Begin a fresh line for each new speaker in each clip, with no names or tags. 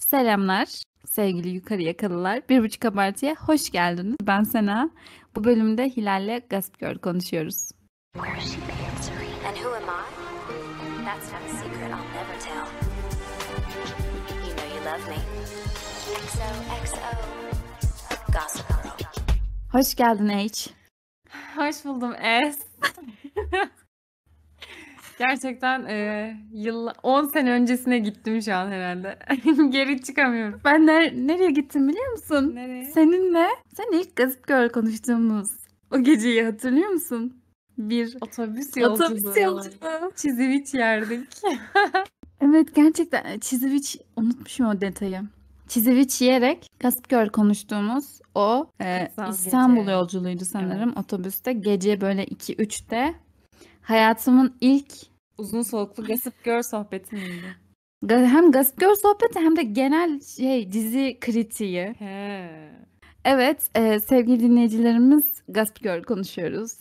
Selamlar sevgili yukarı yakalılar. Bir buçuk abartıya hoş geldiniz. Ben Sena. Bu bölümde Hilal'le Gasp Girl konuşuyoruz. Hoş geldin H. Hoş buldum S. Gerçekten e, yıl 10 sene öncesine gittim şu an herhalde. Geri çıkamıyorum. Ben ner- nereye gittim biliyor musun? Nereye? Seninle. Sen ilk Gazip Girl konuştuğumuz o geceyi hatırlıyor musun? Bir otobüs yolculuğu. Otobüs yolculuğu. Çiziviç yerdik. evet gerçekten e, Çiziviç unutmuşum o detayı. Çiziviç yiyerek Gasp Girl konuştuğumuz o e, İstanbul gece. yolculuğuydu sanırım evet. otobüste. Gece böyle 2-3'te hayatımın ilk Uzun soluklu Gossip Girl sohbeti miydi? Hem Gossip Girl sohbeti hem de genel şey dizi kritiği. He. Evet e, sevgili dinleyicilerimiz Gossip Girl konuşuyoruz.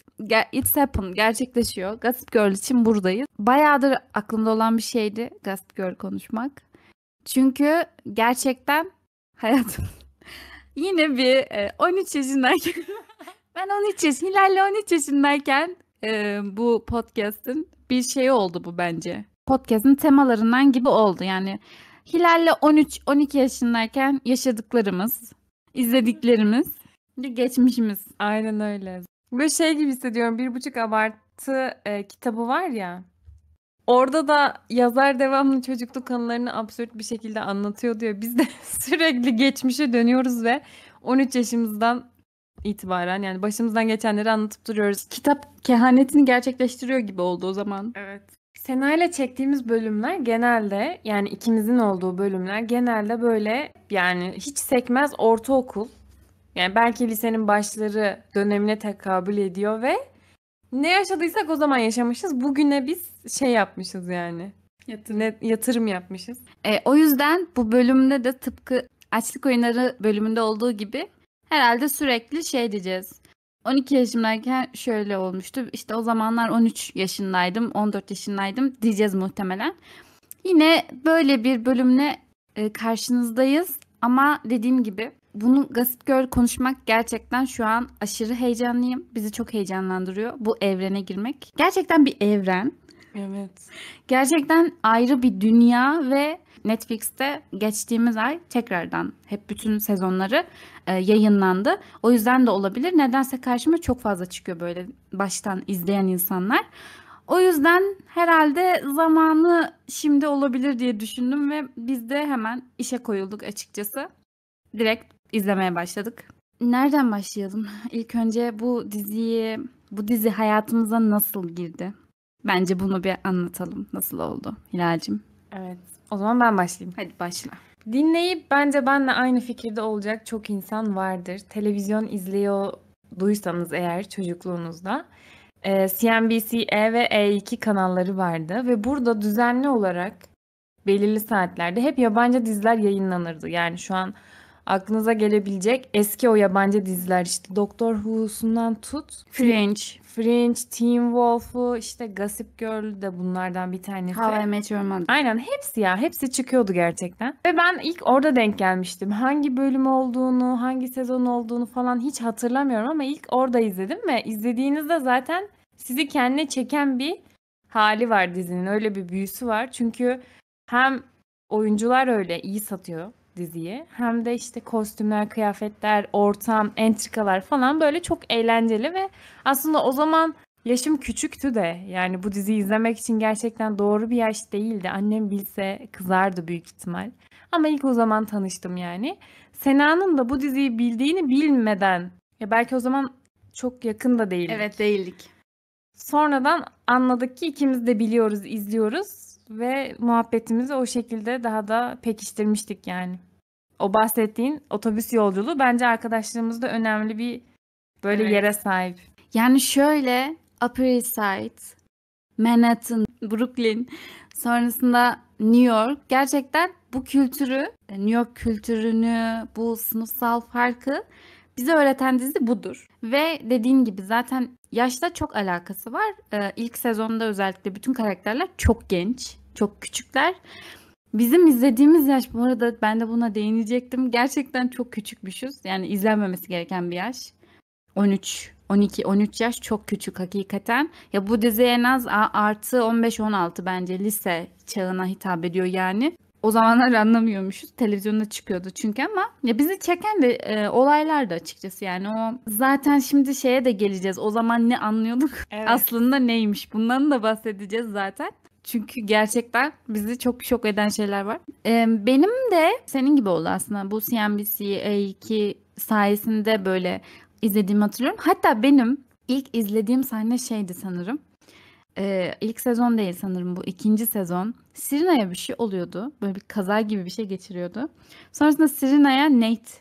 It's Happen gerçekleşiyor. Gossip Girl için buradayız. Bayağıdır aklımda olan bir şeydi Gossip Girl konuşmak. Çünkü gerçekten hayatım yine bir e, 13 yaşındayken ben 13 yaş Hilal'le 13 yaşındayken e, bu podcast'ın bir şey oldu bu bence. Podcast'in temalarından gibi oldu yani. Hilal'le 13-12 yaşındayken yaşadıklarımız, izlediklerimiz, geçmişimiz. Aynen öyle. Böyle şey gibi hissediyorum. Bir buçuk abartı e, kitabı var ya. Orada da yazar devamlı çocukluk anılarını absürt bir şekilde anlatıyor diyor. Biz de sürekli geçmişe dönüyoruz ve 13 yaşımızdan itibaren yani başımızdan geçenleri anlatıp duruyoruz. Kitap kehanetini gerçekleştiriyor gibi oldu o zaman. Evet. Sena ile çektiğimiz bölümler genelde yani ikimizin olduğu bölümler genelde böyle yani hiç sekmez ortaokul. Yani belki lisenin başları dönemine tekabül ediyor ve ne yaşadıysak o zaman yaşamışız. Bugüne biz şey yapmışız yani. Yatırım, yatırım yapmışız. E, o yüzden bu bölümde de tıpkı Açlık Oyunları bölümünde olduğu gibi Herhalde sürekli şey diyeceğiz. 12 yaşındayken şöyle olmuştu. İşte o zamanlar 13 yaşındaydım, 14 yaşındaydım diyeceğiz muhtemelen. Yine böyle bir bölümle e, karşınızdayız. Ama dediğim gibi bunu Gossip Girl konuşmak gerçekten şu an aşırı heyecanlıyım. Bizi çok heyecanlandırıyor bu evrene girmek. Gerçekten bir evren. Evet. Gerçekten ayrı bir dünya ve Netflix'te geçtiğimiz ay tekrardan hep bütün sezonları e, yayınlandı. O yüzden de olabilir. Nedense karşıma çok fazla çıkıyor böyle baştan izleyen insanlar. O yüzden herhalde zamanı şimdi olabilir diye düşündüm ve biz de hemen işe koyulduk açıkçası. Direkt izlemeye başladık. Nereden başlayalım? İlk önce bu diziyi, bu dizi hayatımıza nasıl girdi? Bence bunu bir anlatalım. Nasıl oldu Hilal'cim? Evet. O zaman ben başlayayım. Hadi başla. Dinleyip bence benle aynı fikirde olacak çok insan vardır. Televizyon izliyor duysanız eğer çocukluğunuzda e, CNBC, E ve E2 kanalları vardı ve burada düzenli olarak belirli saatlerde hep yabancı diziler yayınlanırdı. Yani şu an aklınıza gelebilecek eski o yabancı diziler işte Doktor Who'sundan tut. Fringe. Fringe, Teen Wolf'u işte Gossip Girl de bunlardan bir tanesi. How I Met Your Mother. Aynen hepsi ya hepsi çıkıyordu gerçekten. Ve ben ilk orada denk gelmiştim. Hangi bölüm olduğunu, hangi sezon olduğunu falan hiç hatırlamıyorum ama ilk orada izledim ve izlediğinizde zaten sizi kendine çeken bir hali var dizinin. Öyle bir büyüsü var. Çünkü hem oyuncular öyle iyi satıyor diziyi hem de işte kostümler, kıyafetler, ortam, entrikalar falan böyle çok eğlenceli ve aslında o zaman yaşım küçüktü de yani bu dizi izlemek için gerçekten doğru bir yaş değildi. Annem bilse kızardı büyük ihtimal. Ama ilk o zaman tanıştım yani. Sena'nın da bu diziyi bildiğini bilmeden ya belki o zaman çok yakın da değildik. Evet değildik. Sonradan anladık ki ikimiz de biliyoruz, izliyoruz ve muhabbetimizi o şekilde daha da pekiştirmiştik yani o bahsettiğin otobüs yolculuğu bence arkadaşlarımızda önemli bir böyle evet. yere sahip. Yani şöyle Upper East Side, Manhattan, Brooklyn, sonrasında New York gerçekten bu kültürü, e, New York kültürünü, bu sınıfsal farkı bize öğreten dizi budur. Ve dediğin gibi zaten yaşla çok alakası var. Ee, ilk sezonda özellikle bütün karakterler çok genç, çok küçükler. Bizim izlediğimiz yaş bu arada ben de buna değinecektim. Gerçekten çok küçükmüşüz. Yani izlenmemesi gereken bir yaş. 13, 12, 13 yaş çok küçük hakikaten. Ya bu dizi en az artı 15-16 bence lise çağına hitap ediyor yani. O zamanlar anlamıyormuşuz. Televizyonda çıkıyordu çünkü ama ya bizi çeken de e, olaylar da açıkçası yani o zaten şimdi şeye de geleceğiz. O zaman ne anlıyorduk? Evet. Aslında neymiş? Bundan da bahsedeceğiz zaten. Çünkü gerçekten bizi çok şok eden şeyler var. Ee, benim de senin gibi oldu aslında. Bu CNBC A2 sayesinde böyle izlediğimi hatırlıyorum. Hatta benim ilk izlediğim sahne şeydi sanırım. Ee, ilk sezon değil sanırım bu ikinci sezon. Sirina'ya bir şey oluyordu. Böyle bir kaza gibi bir şey geçiriyordu. Sonrasında Sirina'ya Nate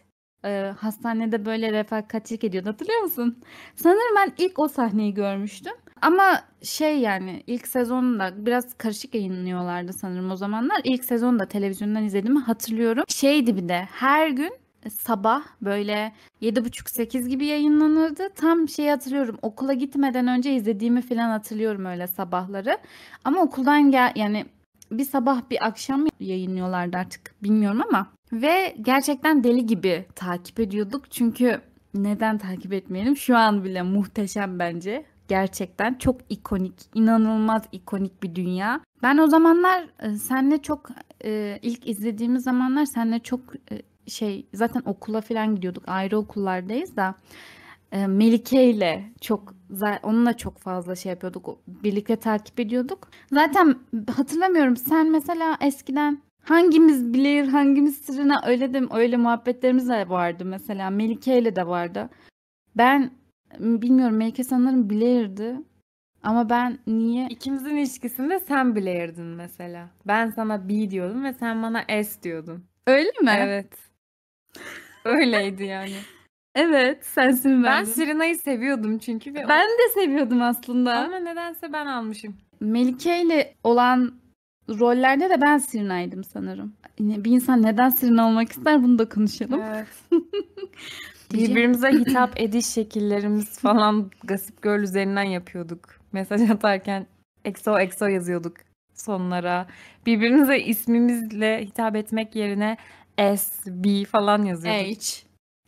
e, hastanede böyle refakatçilik ediyordu. Hatırlıyor musun? Sanırım ben ilk o sahneyi görmüştüm. Ama şey yani ilk sezonda biraz karışık yayınlıyorlardı sanırım o zamanlar. İlk sezonda televizyondan izlediğimi hatırlıyorum. Şeydi bir de her gün sabah böyle 7.30-8 gibi yayınlanırdı. Tam şey hatırlıyorum okula gitmeden önce izlediğimi falan hatırlıyorum öyle sabahları. Ama okuldan gel yani bir sabah bir akşam yayınlıyorlardı artık bilmiyorum ama. Ve gerçekten deli gibi takip ediyorduk çünkü neden takip etmeyelim şu an bile muhteşem bence gerçekten. Çok ikonik, inanılmaz ikonik bir dünya. Ben o zamanlar e, senle çok e, ilk izlediğimiz zamanlar senle çok e, şey zaten okula falan gidiyorduk. Ayrı okullardayız da Melike ile çok onunla çok fazla şey yapıyorduk. Birlikte takip ediyorduk. Zaten hatırlamıyorum sen mesela eskiden hangimiz bilir hangimiz sırına öyle de öyle muhabbetlerimiz de vardı mesela Melike ile de vardı. Ben bilmiyorum Melike sanırım Blair'di. Ama ben niye... İkimizin ilişkisinde sen Blair'din mesela. Ben sana B diyordum ve sen bana S diyordun. Öyle mi? Evet. Öyleydi yani. Evet sensin ben. Ben Sirina'yı seviyordum çünkü. Ve ben o... de seviyordum aslında. Ama nedense ben almışım. Melike ile olan rollerde de ben Sirina'ydım sanırım. Bir insan neden Sirina olmak ister bunu da konuşalım. Evet. Birbirimize hitap ediş şekillerimiz falan gasip Girl üzerinden yapıyorduk. Mesaj atarken EXO EXO yazıyorduk sonlara. Birbirimize ismimizle hitap etmek yerine S, B falan yazıyorduk.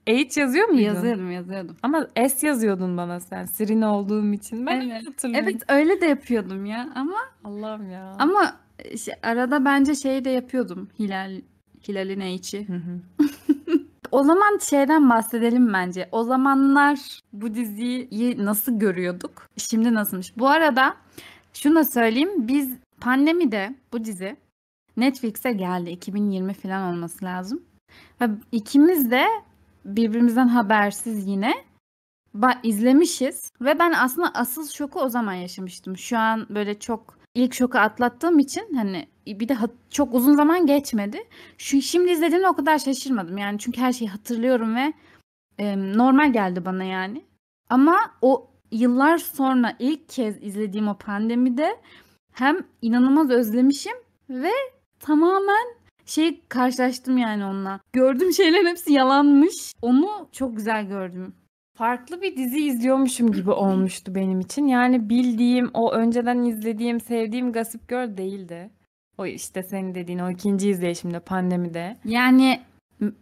H. H yazıyor muydun? Yazıyordum yazıyordum. Ama S yazıyordun bana sen Sirin olduğum için. Ben evet. hatırlıyorum. Evet öyle de yapıyordum ya ama. Allah'ım ya. Ama işte arada bence şey de yapıyordum Hilal Hilal'in H'yi. O zaman şeyden bahsedelim bence. O zamanlar bu diziyi nasıl görüyorduk? Şimdi nasılmış? Bu arada şunu da söyleyeyim. Biz pandemide bu dizi Netflix'e geldi. 2020 falan olması lazım. Ve ikimiz de birbirimizden habersiz yine izlemişiz ve ben aslında asıl şoku o zaman yaşamıştım. Şu an böyle çok ilk şoku atlattığım için hani bir de çok uzun zaman geçmedi. Şu şimdi izlediğimde o kadar şaşırmadım yani çünkü her şeyi hatırlıyorum ve e, normal geldi bana yani. Ama o yıllar sonra ilk kez izlediğim o pandemide hem inanılmaz özlemişim ve tamamen şey karşılaştım yani onunla. Gördüğüm şeylerin hepsi yalanmış. Onu çok güzel gördüm farklı bir dizi izliyormuşum gibi olmuştu benim için. Yani bildiğim o önceden izlediğim sevdiğim Gossip Girl değildi. O işte senin dediğin o ikinci izleyişimde pandemide. Yani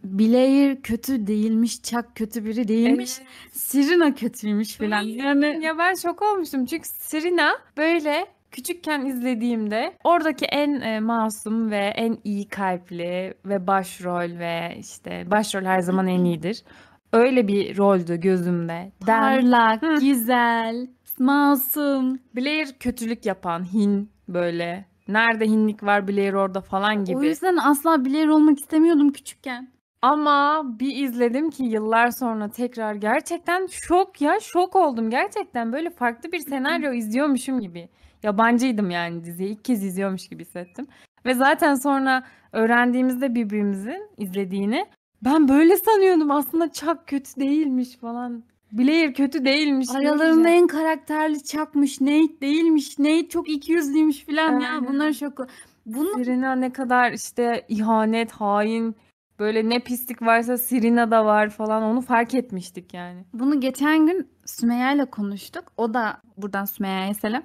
Blair kötü değilmiş, Chuck kötü biri değilmiş, evet. Sirina kötüymüş filan. Yani ya ben şok olmuştum çünkü Sirina böyle küçükken izlediğimde oradaki en e, masum ve en iyi kalpli ve başrol ve işte başrol her zaman en iyidir öyle bir roldü gözümde. Parlak, güzel, masum. Blair kötülük yapan, hin böyle. Nerede hinlik var Blair orada falan gibi. O yüzden asla Blair olmak istemiyordum küçükken. Ama bir izledim ki yıllar sonra tekrar gerçekten şok ya şok oldum gerçekten böyle farklı bir senaryo izliyormuşum gibi. Yabancıydım yani diziyi ilk kez izliyormuş gibi hissettim. Ve zaten sonra öğrendiğimizde birbirimizin izlediğini ben böyle sanıyordum aslında Chuck kötü değilmiş falan. Blair kötü değilmiş. Aralarında en karakterli Chuck'mış. Nate değilmiş. Nate çok ikiyüzlüymüş falan Aynen. ya. Bunlar şoku. Bunu... Serena ne kadar işte ihanet, hain, böyle ne pislik varsa da var falan onu fark etmiştik yani. Bunu geçen gün Sümeyye ile konuştuk. O da buradan Sümeyye'ye selam.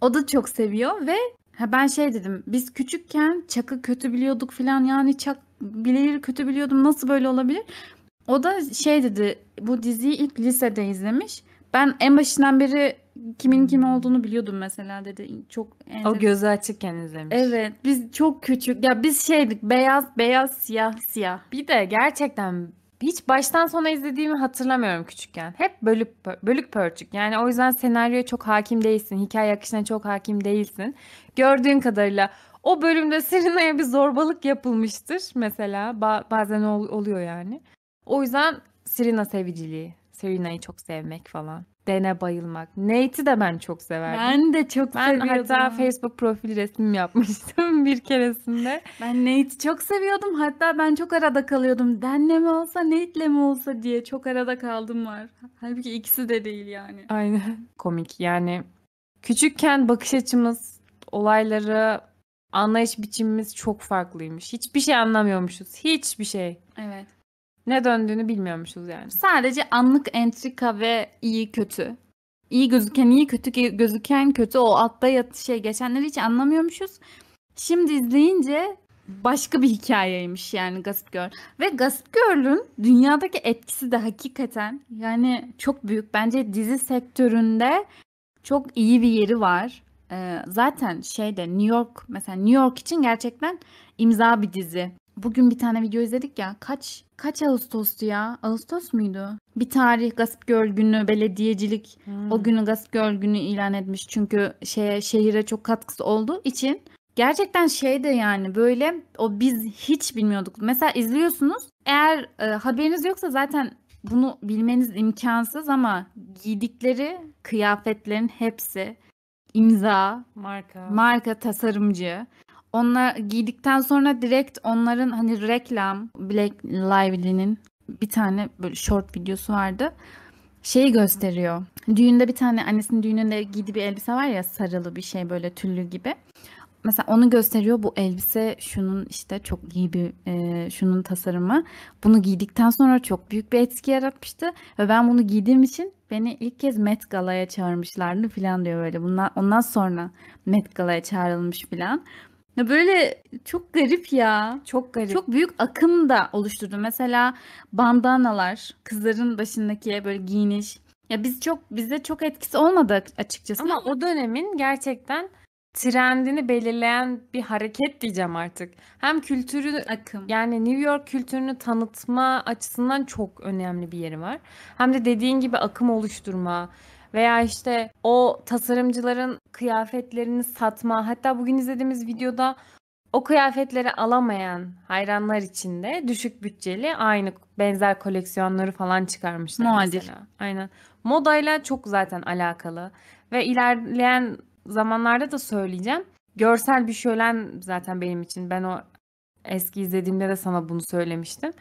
O da çok seviyor ve ha ben şey dedim biz küçükken Çak'ı kötü biliyorduk falan yani Çak bilir kötü biliyordum nasıl böyle olabilir? O da şey dedi bu diziyi ilk lisede izlemiş. Ben en başından beri kimin kim olduğunu biliyordum mesela dedi. Çok enteresan. O gözü açıkken izlemiş. Evet biz çok küçük ya biz şeydik beyaz beyaz siyah siyah. Bir de gerçekten hiç baştan sona izlediğimi hatırlamıyorum küçükken. Hep bölük bölük pörçük. Yani o yüzden senaryoya çok hakim değilsin. Hikaye akışına çok hakim değilsin. Gördüğün kadarıyla o bölümde Serena'ya bir zorbalık yapılmıştır mesela. Ba- bazen ol- oluyor yani. O yüzden Serena seviciliği. Serena'yı çok sevmek falan. Dene bayılmak. Nate'i de ben çok severdim. Ben de çok ben seviyordum. Ben hatta Facebook profil resmim yapmıştım bir keresinde. Ben Nate'i çok seviyordum. Hatta ben çok arada kalıyordum. Denle mi olsa Nate'le mi olsa diye çok arada kaldım var. Halbuki ikisi de değil yani. Aynen. Komik yani. Küçükken bakış açımız, olayları anlayış biçimimiz çok farklıymış. Hiçbir şey anlamıyormuşuz. Hiçbir şey. Evet. Ne döndüğünü bilmiyormuşuz yani. Sadece anlık entrika ve iyi kötü. İyi gözüken iyi, kötü gözüken kötü. O altta yat şey geçenleri hiç anlamıyormuşuz. Şimdi izleyince başka bir hikayeymiş yani Gossip Girl. Ve Gossip Girl'ün dünyadaki etkisi de hakikaten yani çok büyük. Bence dizi sektöründe çok iyi bir yeri var. Eee, zaten şeyde New York mesela New York için gerçekten imza bir dizi. Bugün bir tane video izledik ya. Kaç kaç Ağustos'tu ya? Ağustos muydu? Bir tarih Gasp Girl günü belediyecilik hmm. o günü Gasp Girl günü ilan etmiş. Çünkü şeye şehire çok katkısı olduğu için Gerçekten şey de yani böyle o biz hiç bilmiyorduk. Mesela izliyorsunuz eğer e, haberiniz yoksa zaten bunu bilmeniz imkansız ama giydikleri kıyafetlerin hepsi imza, marka, marka tasarımcı. Onlar giydikten sonra direkt onların hani reklam Black Lively'nin bir tane böyle short videosu vardı. Şeyi gösteriyor. Düğünde bir tane annesinin düğününde giydiği bir elbise var ya sarılı bir şey böyle tüllü gibi mesela onu gösteriyor bu elbise şunun işte çok iyi bir e, şunun tasarımı. Bunu giydikten sonra çok büyük bir etki yaratmıştı ve ben bunu giydiğim için beni ilk kez Met Gala'ya çağırmışlardı falan diyor böyle. Bundan ondan sonra Met Gala'ya çağrılmış falan. Ya böyle çok garip ya. Çok garip. Çok büyük akım da oluşturdu. Mesela bandanalar, kızların başındaki böyle giyiniş. Ya biz çok bizde çok etkisi olmadı açıkçası. Ama o dönemin gerçekten trendini belirleyen bir hareket diyeceğim artık. Hem kültürü akım. Yani New York kültürünü tanıtma açısından çok önemli bir yeri var. Hem de dediğin gibi akım oluşturma veya işte o tasarımcıların kıyafetlerini satma. Hatta bugün izlediğimiz videoda o kıyafetleri alamayan hayranlar için de düşük bütçeli aynı benzer koleksiyonları falan çıkarmışlar Muadil. mesela. Aynen. Modayla çok zaten alakalı ve ilerleyen zamanlarda da söyleyeceğim. Görsel bir şölen zaten benim için. Ben o eski izlediğimde de sana bunu söylemiştim.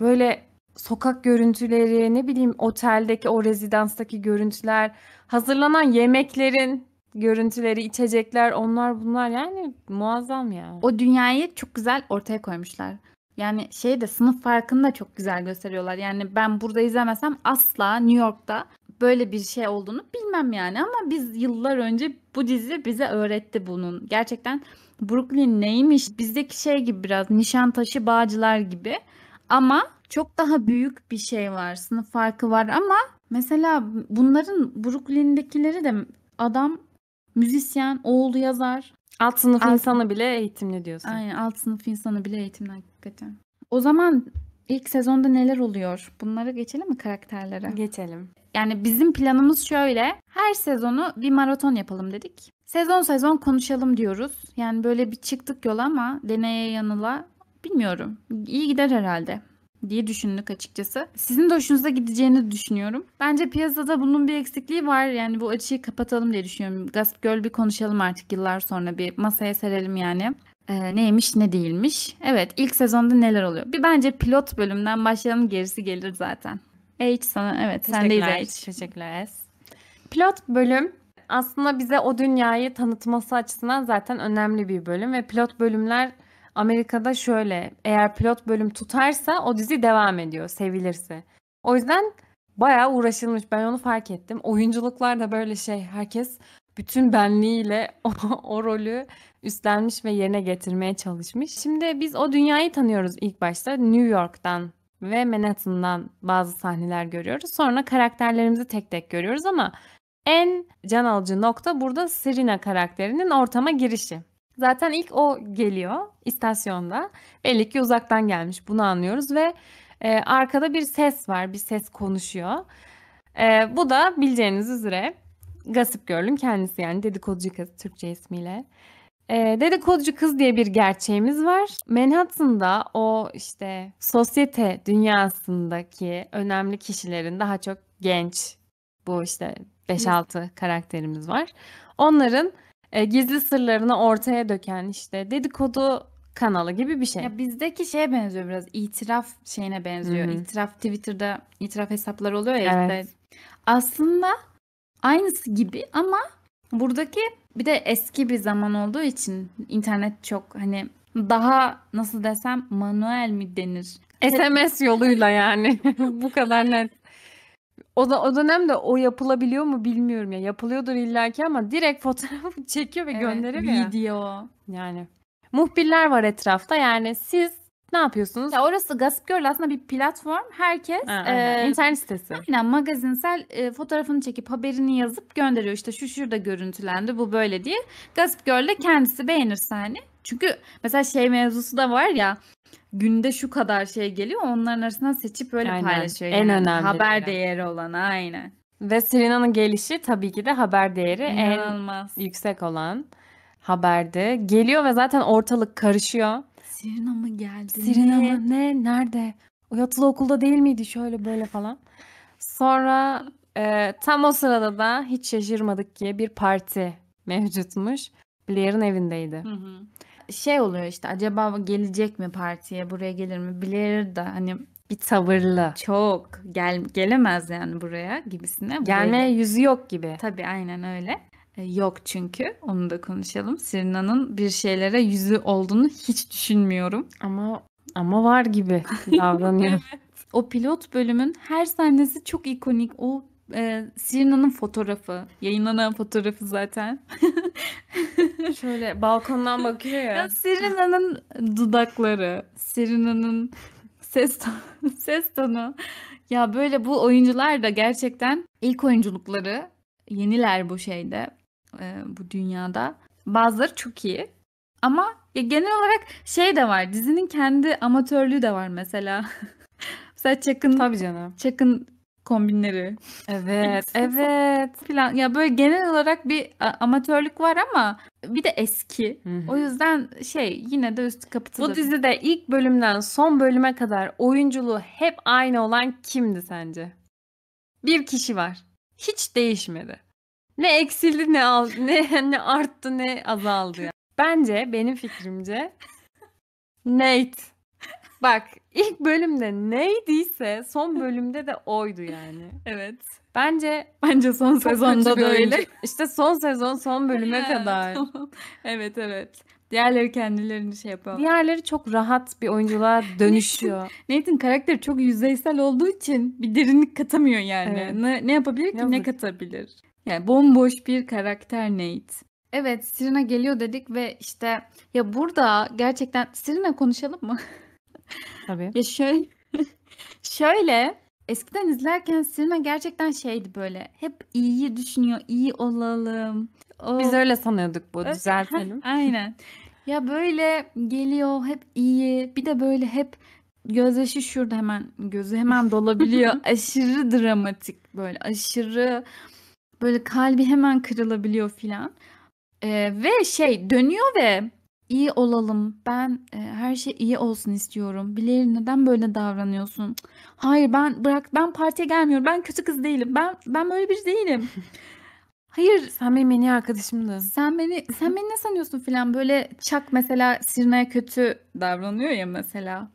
Böyle sokak görüntüleri, ne bileyim oteldeki o rezidanstaki görüntüler, hazırlanan yemeklerin görüntüleri, içecekler, onlar bunlar yani muazzam ya. O dünyayı çok güzel ortaya koymuşlar. Yani şey de sınıf farkını da çok güzel gösteriyorlar. Yani ben burada izlemesem asla New York'ta böyle bir şey olduğunu bilmem yani ama biz yıllar önce bu dizi bize öğretti bunun. Gerçekten Brooklyn neymiş? Bizdeki şey gibi biraz Nişantaşı Bağcılar gibi ama çok daha büyük bir şey var. Sınıf farkı var ama mesela bunların Brooklyn'dekileri de adam müzisyen, oğlu yazar. Alt sınıf alt... insanı bile eğitimli diyorsun. Aynen alt sınıf insanı bile eğitimli hakikaten. O zaman ilk sezonda neler oluyor? Bunlara geçelim mi karakterlere? Geçelim. Yani bizim planımız şöyle. Her sezonu bir maraton yapalım dedik. Sezon sezon konuşalım diyoruz. Yani böyle bir çıktık yola ama deneye yanıla bilmiyorum. İyi gider herhalde diye düşündük açıkçası. Sizin de hoşunuza gideceğini düşünüyorum. Bence piyasada bunun bir eksikliği var. Yani bu açıyı kapatalım diye düşünüyorum. Gasp Girl bir konuşalım artık yıllar sonra bir masaya serelim yani. Ee, neymiş ne değilmiş. Evet ilk sezonda neler oluyor? Bir bence pilot bölümden başlayalım gerisi gelir zaten. H sana evet sendeyiz H. Teşekkürler Pilot bölüm aslında bize o dünyayı tanıtması açısından zaten önemli bir bölüm ve pilot bölümler Amerika'da şöyle eğer pilot bölüm tutarsa o dizi devam ediyor sevilirse. O yüzden bayağı uğraşılmış ben onu fark ettim. Oyunculuklar da böyle şey herkes bütün benliğiyle o, o rolü üstlenmiş ve yerine getirmeye çalışmış. Şimdi biz o dünyayı tanıyoruz ilk başta New York'tan ve Manhattan'dan bazı sahneler görüyoruz. Sonra karakterlerimizi tek tek görüyoruz ama en can alıcı nokta burada Serena karakterinin ortama girişi. Zaten ilk o geliyor istasyonda. Belli ki uzaktan gelmiş bunu anlıyoruz ve e, arkada bir ses var bir ses konuşuyor. E, bu da bileceğiniz üzere Gossip Girl'ün kendisi yani dedikoducu kız Türkçe ismiyle. E, dedikoducu kız diye bir gerçeğimiz var. Manhattan'da o işte sosyete dünyasındaki önemli kişilerin daha çok genç bu işte 5-6 karakterimiz var. Onların e, gizli sırlarını ortaya döken işte dedikodu kanalı gibi bir şey. Ya bizdeki şeye benziyor biraz. itiraf şeyine benziyor. Hı-hı. İtiraf Twitter'da itiraf hesapları oluyor ya evet. işte. Aslında aynısı gibi ama buradaki bir de eski bir zaman olduğu için internet çok hani daha nasıl desem manuel mi denir? SMS yoluyla yani bu kadar net. O da o dönemde o yapılabiliyor mu bilmiyorum ya. Yapılıyordur illaki ama direkt fotoğrafı çekiyor ve evet, gönderiyor video. Yani muhbirler var etrafta. Yani siz ne yapıyorsunuz? Ya orası Gossip Girl aslında bir platform. Herkes ha, aynen. E, internet sitesi. Aynen magazinsel e, fotoğrafını çekip haberini yazıp gönderiyor. İşte şu şurada görüntülendi bu böyle diye. Gossip de kendisi beğenirse hani. Çünkü mesela şey mevzusu da var ya günde şu kadar şey geliyor. Onların arasından seçip böyle aynen. paylaşıyor. Yani. En önemli. Haber değeri olan aynen. Ve Serena'nın gelişi tabii ki de haber değeri İnanılmaz. en yüksek olan haberde. Geliyor ve zaten ortalık karışıyor. Serena mı geldi? Serena mı? Ne? Nerede? O yatılı okulda değil miydi? Şöyle böyle falan. Sonra e, tam o sırada da hiç şaşırmadık ki bir parti mevcutmuş. Blair'ın evindeydi. Hı hı şey oluyor işte acaba gelecek mi partiye buraya gelir mi bilir de hani bir tavırlı. Çok gel gelemez yani buraya gibisine. Gelme buraya... yüzü yok gibi. Tabii aynen öyle. E, yok çünkü onu da konuşalım. Sirna'nın bir şeylere yüzü olduğunu hiç düşünmüyorum. Ama ama var gibi davranıyor. o pilot bölümün her sahnesi çok ikonik. O e, ee, Sirina'nın fotoğrafı. Yayınlanan fotoğrafı zaten. Şöyle balkondan bakıyor ya. ya dudakları, Sirina'nın ses tonu, ses tonu. Ya böyle bu oyuncular da gerçekten ilk oyunculukları yeniler bu şeyde, e, bu dünyada. Bazıları çok iyi. Ama ya genel olarak şey de var. Dizinin kendi amatörlüğü de var mesela. mesela Çakın Tabii canım. Çakın kombinleri. Evet, evet. Falan. Ya böyle genel olarak bir amatörlük var ama bir de eski. O yüzden şey yine de üst kapatılır. Bu dizide ilk bölümden son bölüme kadar oyunculuğu hep aynı olan kimdi sence? Bir kişi var. Hiç değişmedi. Ne eksildi ne aldı, ne, ne arttı ne azaldı. Yani. Bence benim fikrimce Nate. Bak ilk bölümde neydiyse son bölümde de oydu yani. evet. Bence bence son sezonda da öyle. İşte son sezon son bölüme kadar. evet evet. Diğerleri kendilerini şey yapıyor. Diğerleri çok rahat bir oyunculuğa dönüşüyor. Nathan karakteri çok yüzeysel olduğu için bir derinlik katamıyor yani. Evet. Ne, ne yapabilir ki Yazık. ne katabilir? Yani bomboş bir karakter Nate. Evet Sirina geliyor dedik ve işte ya burada gerçekten Sirina konuşalım mı? Tabii. Ya şöyle şöyle eskiden izlerken sinema gerçekten şeydi böyle. Hep iyi düşünüyor, iyi olalım. O... Biz öyle sanıyorduk bu düzeltelim. Aynen. Ya böyle geliyor hep iyi. Bir de böyle hep gözyaşı şurada hemen gözü hemen dolabiliyor. aşırı dramatik böyle aşırı böyle kalbi hemen kırılabiliyor filan. Ee, ve şey dönüyor ve iyi olalım. Ben e, her şey iyi olsun istiyorum. Bileğir neden böyle davranıyorsun? Hayır ben bırak ben partiye gelmiyorum. Ben kötü kız değilim. Ben ben böyle bir değilim. Hayır. Sen benim en iyi arkadaşımdın. Sen beni sen beni ne sanıyorsun filan böyle Çak mesela Sirna'ya kötü davranıyor ya mesela.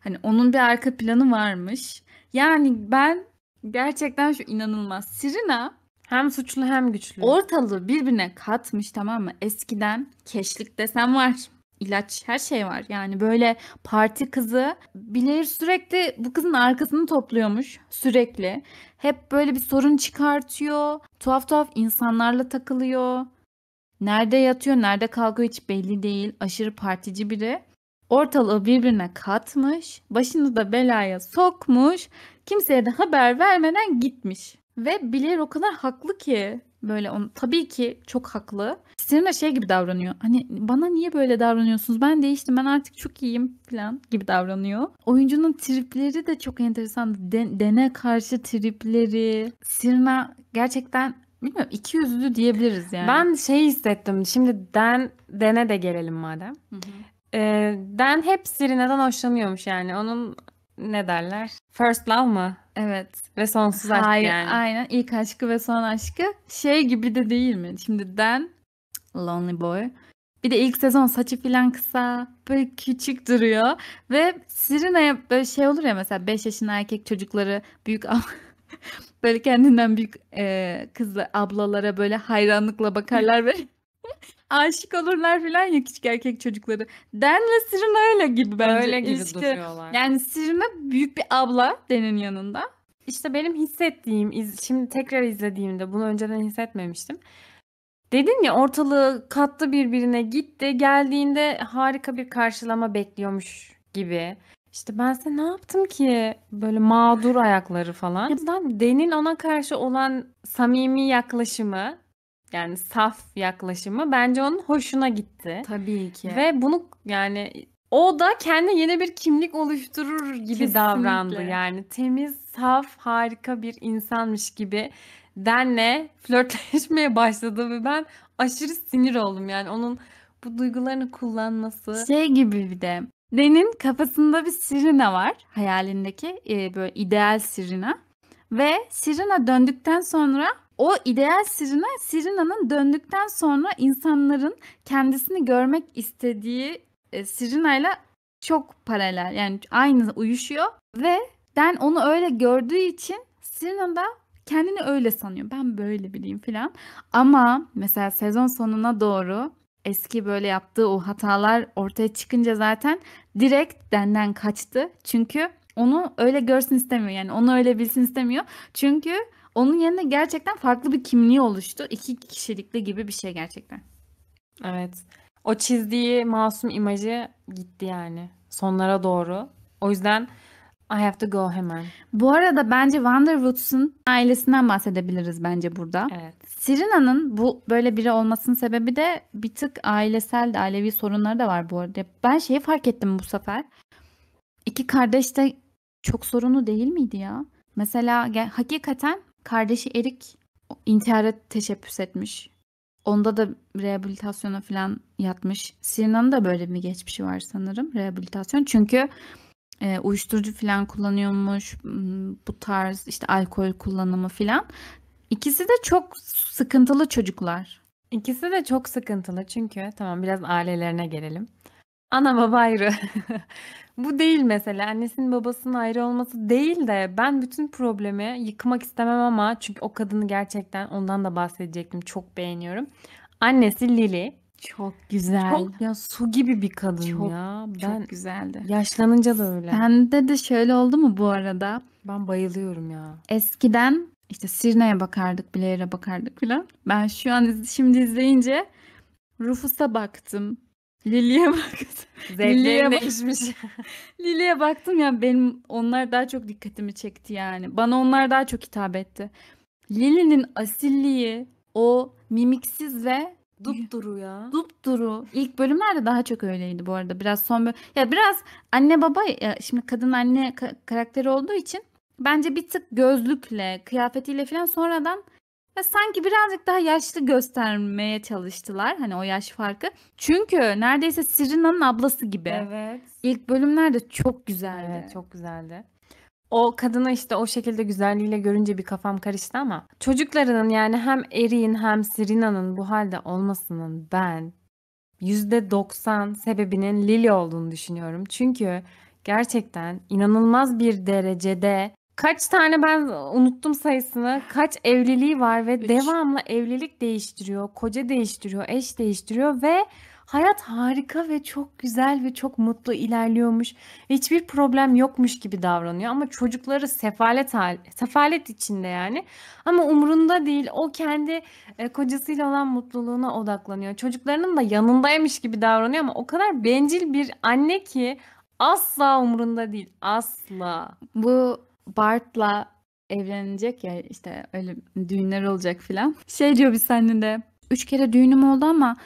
Hani onun bir arka planı varmış. Yani ben gerçekten şu inanılmaz. Sirina hem suçlu hem güçlü. Ortalığı birbirine katmış tamam mı? Eskiden keşlik desem var. ilaç her şey var. Yani böyle parti kızı Bilir sürekli bu kızın arkasını topluyormuş sürekli. Hep böyle bir sorun çıkartıyor. Tuhaf tuhaf insanlarla takılıyor. Nerede yatıyor, nerede kalkıyor hiç belli değil. Aşırı partici biri. Ortalığı birbirine katmış, başını da belaya sokmuş, kimseye de haber vermeden gitmiş. Ve bilerek o kadar haklı ki böyle on tabii ki çok haklı. Sirena şey gibi davranıyor. Hani bana niye böyle davranıyorsunuz? Ben değiştim. Ben artık çok iyiyim falan gibi davranıyor. Oyuncunun tripleri de çok enteresan. dene karşı tripleri. Sirena gerçekten bilmiyorum iki yüzlü diyebiliriz yani. Ben şey hissettim. Şimdi Den Den'e de gelelim madem. Hı hı. Ee, Den hep Sirena'dan hoşlanıyormuş yani. Onun ne derler? First love mı? Evet. Ve sonsuz aşk Hayır, yani. Aynen ilk aşkı ve son aşkı. Şey gibi de değil mi? Şimdi Dan, Lonely Boy. Bir de ilk sezon saçı filan kısa, böyle küçük duruyor. Ve Sirina'ya böyle şey olur ya mesela 5 yaşında erkek çocukları büyük böyle kendinden büyük e, kızla ablalara böyle hayranlıkla bakarlar ve aşık olurlar falan ya küçük erkek çocukları. ve Sirina öyle gibi bence. Öyle gibi ilişki. duruyorlar. Yani Sirina büyük bir abla Den'in yanında. İşte benim hissettiğim, şimdi tekrar izlediğimde bunu önceden hissetmemiştim. Dedin ya ortalığı kattı birbirine gitti. Geldiğinde harika bir karşılama bekliyormuş gibi. İşte ben size ne yaptım ki böyle mağdur ayakları falan. Den'in ona karşı olan samimi yaklaşımı yani saf yaklaşımı bence onun hoşuna gitti. Tabii ki. Ve bunu yani o da kendi yeni bir kimlik oluşturur gibi Kesinlikle. davrandı. Yani temiz, saf, harika bir insanmış gibi denle flörtleşmeye başladı ve ben aşırı sinir oldum. Yani onun bu duygularını kullanması. Şey gibi bir de Den'in kafasında bir Sirina var hayalindeki e, böyle ideal Sirina. Ve Sirina döndükten sonra o ideal Sirina, Sirina'nın döndükten sonra insanların kendisini görmek istediği e, Sirina'yla çok paralel. Yani aynı uyuşuyor ve ben onu öyle gördüğü için Sirina da kendini öyle sanıyor. Ben böyle bileyim falan. Ama mesela sezon sonuna doğru eski böyle yaptığı o hatalar ortaya çıkınca zaten direkt denden kaçtı. Çünkü onu öyle görsün istemiyor. Yani onu öyle bilsin istemiyor. Çünkü onun yerine gerçekten farklı bir kimliği oluştu. İki kişilikli gibi bir şey gerçekten. Evet. O çizdiği masum imajı gitti yani sonlara doğru. O yüzden I have to go hemen. Bu arada bence Wonderwoods'un ailesinden bahsedebiliriz bence burada. Evet. Sirena'nın bu böyle biri olmasının sebebi de bir tık ailesel de ailevi sorunları da var bu arada. Ben şeyi fark ettim bu sefer. İki kardeş de çok sorunu değil miydi ya? Mesela hakikaten Kardeşi Erik intihara teşebbüs etmiş. Onda da rehabilitasyona falan yatmış. Sinan'ın da böyle bir geçmişi var sanırım rehabilitasyon. Çünkü e, uyuşturucu falan kullanıyormuş. Bu tarz işte alkol kullanımı falan. İkisi de çok sıkıntılı çocuklar. İkisi de çok sıkıntılı çünkü tamam biraz ailelerine gelelim. Ana baba ayrı. Bu değil mesela. Annesinin babasının ayrı olması değil de ben bütün problemi yıkmak istemem ama çünkü o kadını gerçekten ondan da bahsedecektim. Çok beğeniyorum. Annesi Lili. Çok güzel. Çok, ya su gibi bir kadın çok, ya. Ben çok güzeldi. Yaşlanınca da öyle. Bende de şöyle oldu mu bu arada? Ben bayılıyorum ya. Eskiden işte Sirne'ye bakardık, Blair'e bakardık filan. Ben şu an şimdi izleyince Rufus'a baktım. Lili'ye baktım. Lili'ye değişmiş. Lili'ye baktım ya benim onlar daha çok dikkatimi çekti yani. Bana onlar daha çok hitap etti. Lili'nin asilliği o mimiksiz ve Dupduru ya. Dupduru. İlk bölümlerde daha çok öyleydi bu arada. Biraz son böl- ya biraz anne baba ya şimdi kadın anne ka- karakteri olduğu için bence bir tık gözlükle, kıyafetiyle falan sonradan ve sanki birazcık daha yaşlı göstermeye çalıştılar hani o yaş farkı. Çünkü neredeyse Sirina'nın ablası gibi. Evet. İlk bölümler de çok güzeldi. Evet, çok güzeldi. O kadını işte o şekilde güzelliğiyle görünce bir kafam karıştı ama çocuklarının yani hem Eri'nin hem Sirina'nın bu halde olmasının ben %90 sebebinin Lily olduğunu düşünüyorum. Çünkü gerçekten inanılmaz bir derecede Kaç tane ben unuttum sayısını. Kaç evliliği var ve Üç. devamlı evlilik değiştiriyor, koca değiştiriyor, eş değiştiriyor ve hayat harika ve çok güzel ve çok mutlu ilerliyormuş. Hiçbir problem yokmuş gibi davranıyor ama çocukları sefalet hal, sefalet içinde yani. Ama umurunda değil. O kendi e, kocasıyla olan mutluluğuna odaklanıyor. Çocuklarının da yanındaymış gibi davranıyor ama o kadar bencil bir anne ki asla umurunda değil. Asla. Bu Bart'la evlenecek ya işte öyle düğünler olacak filan. Şey diyor bir seninle de. Üç kere düğünüm oldu ama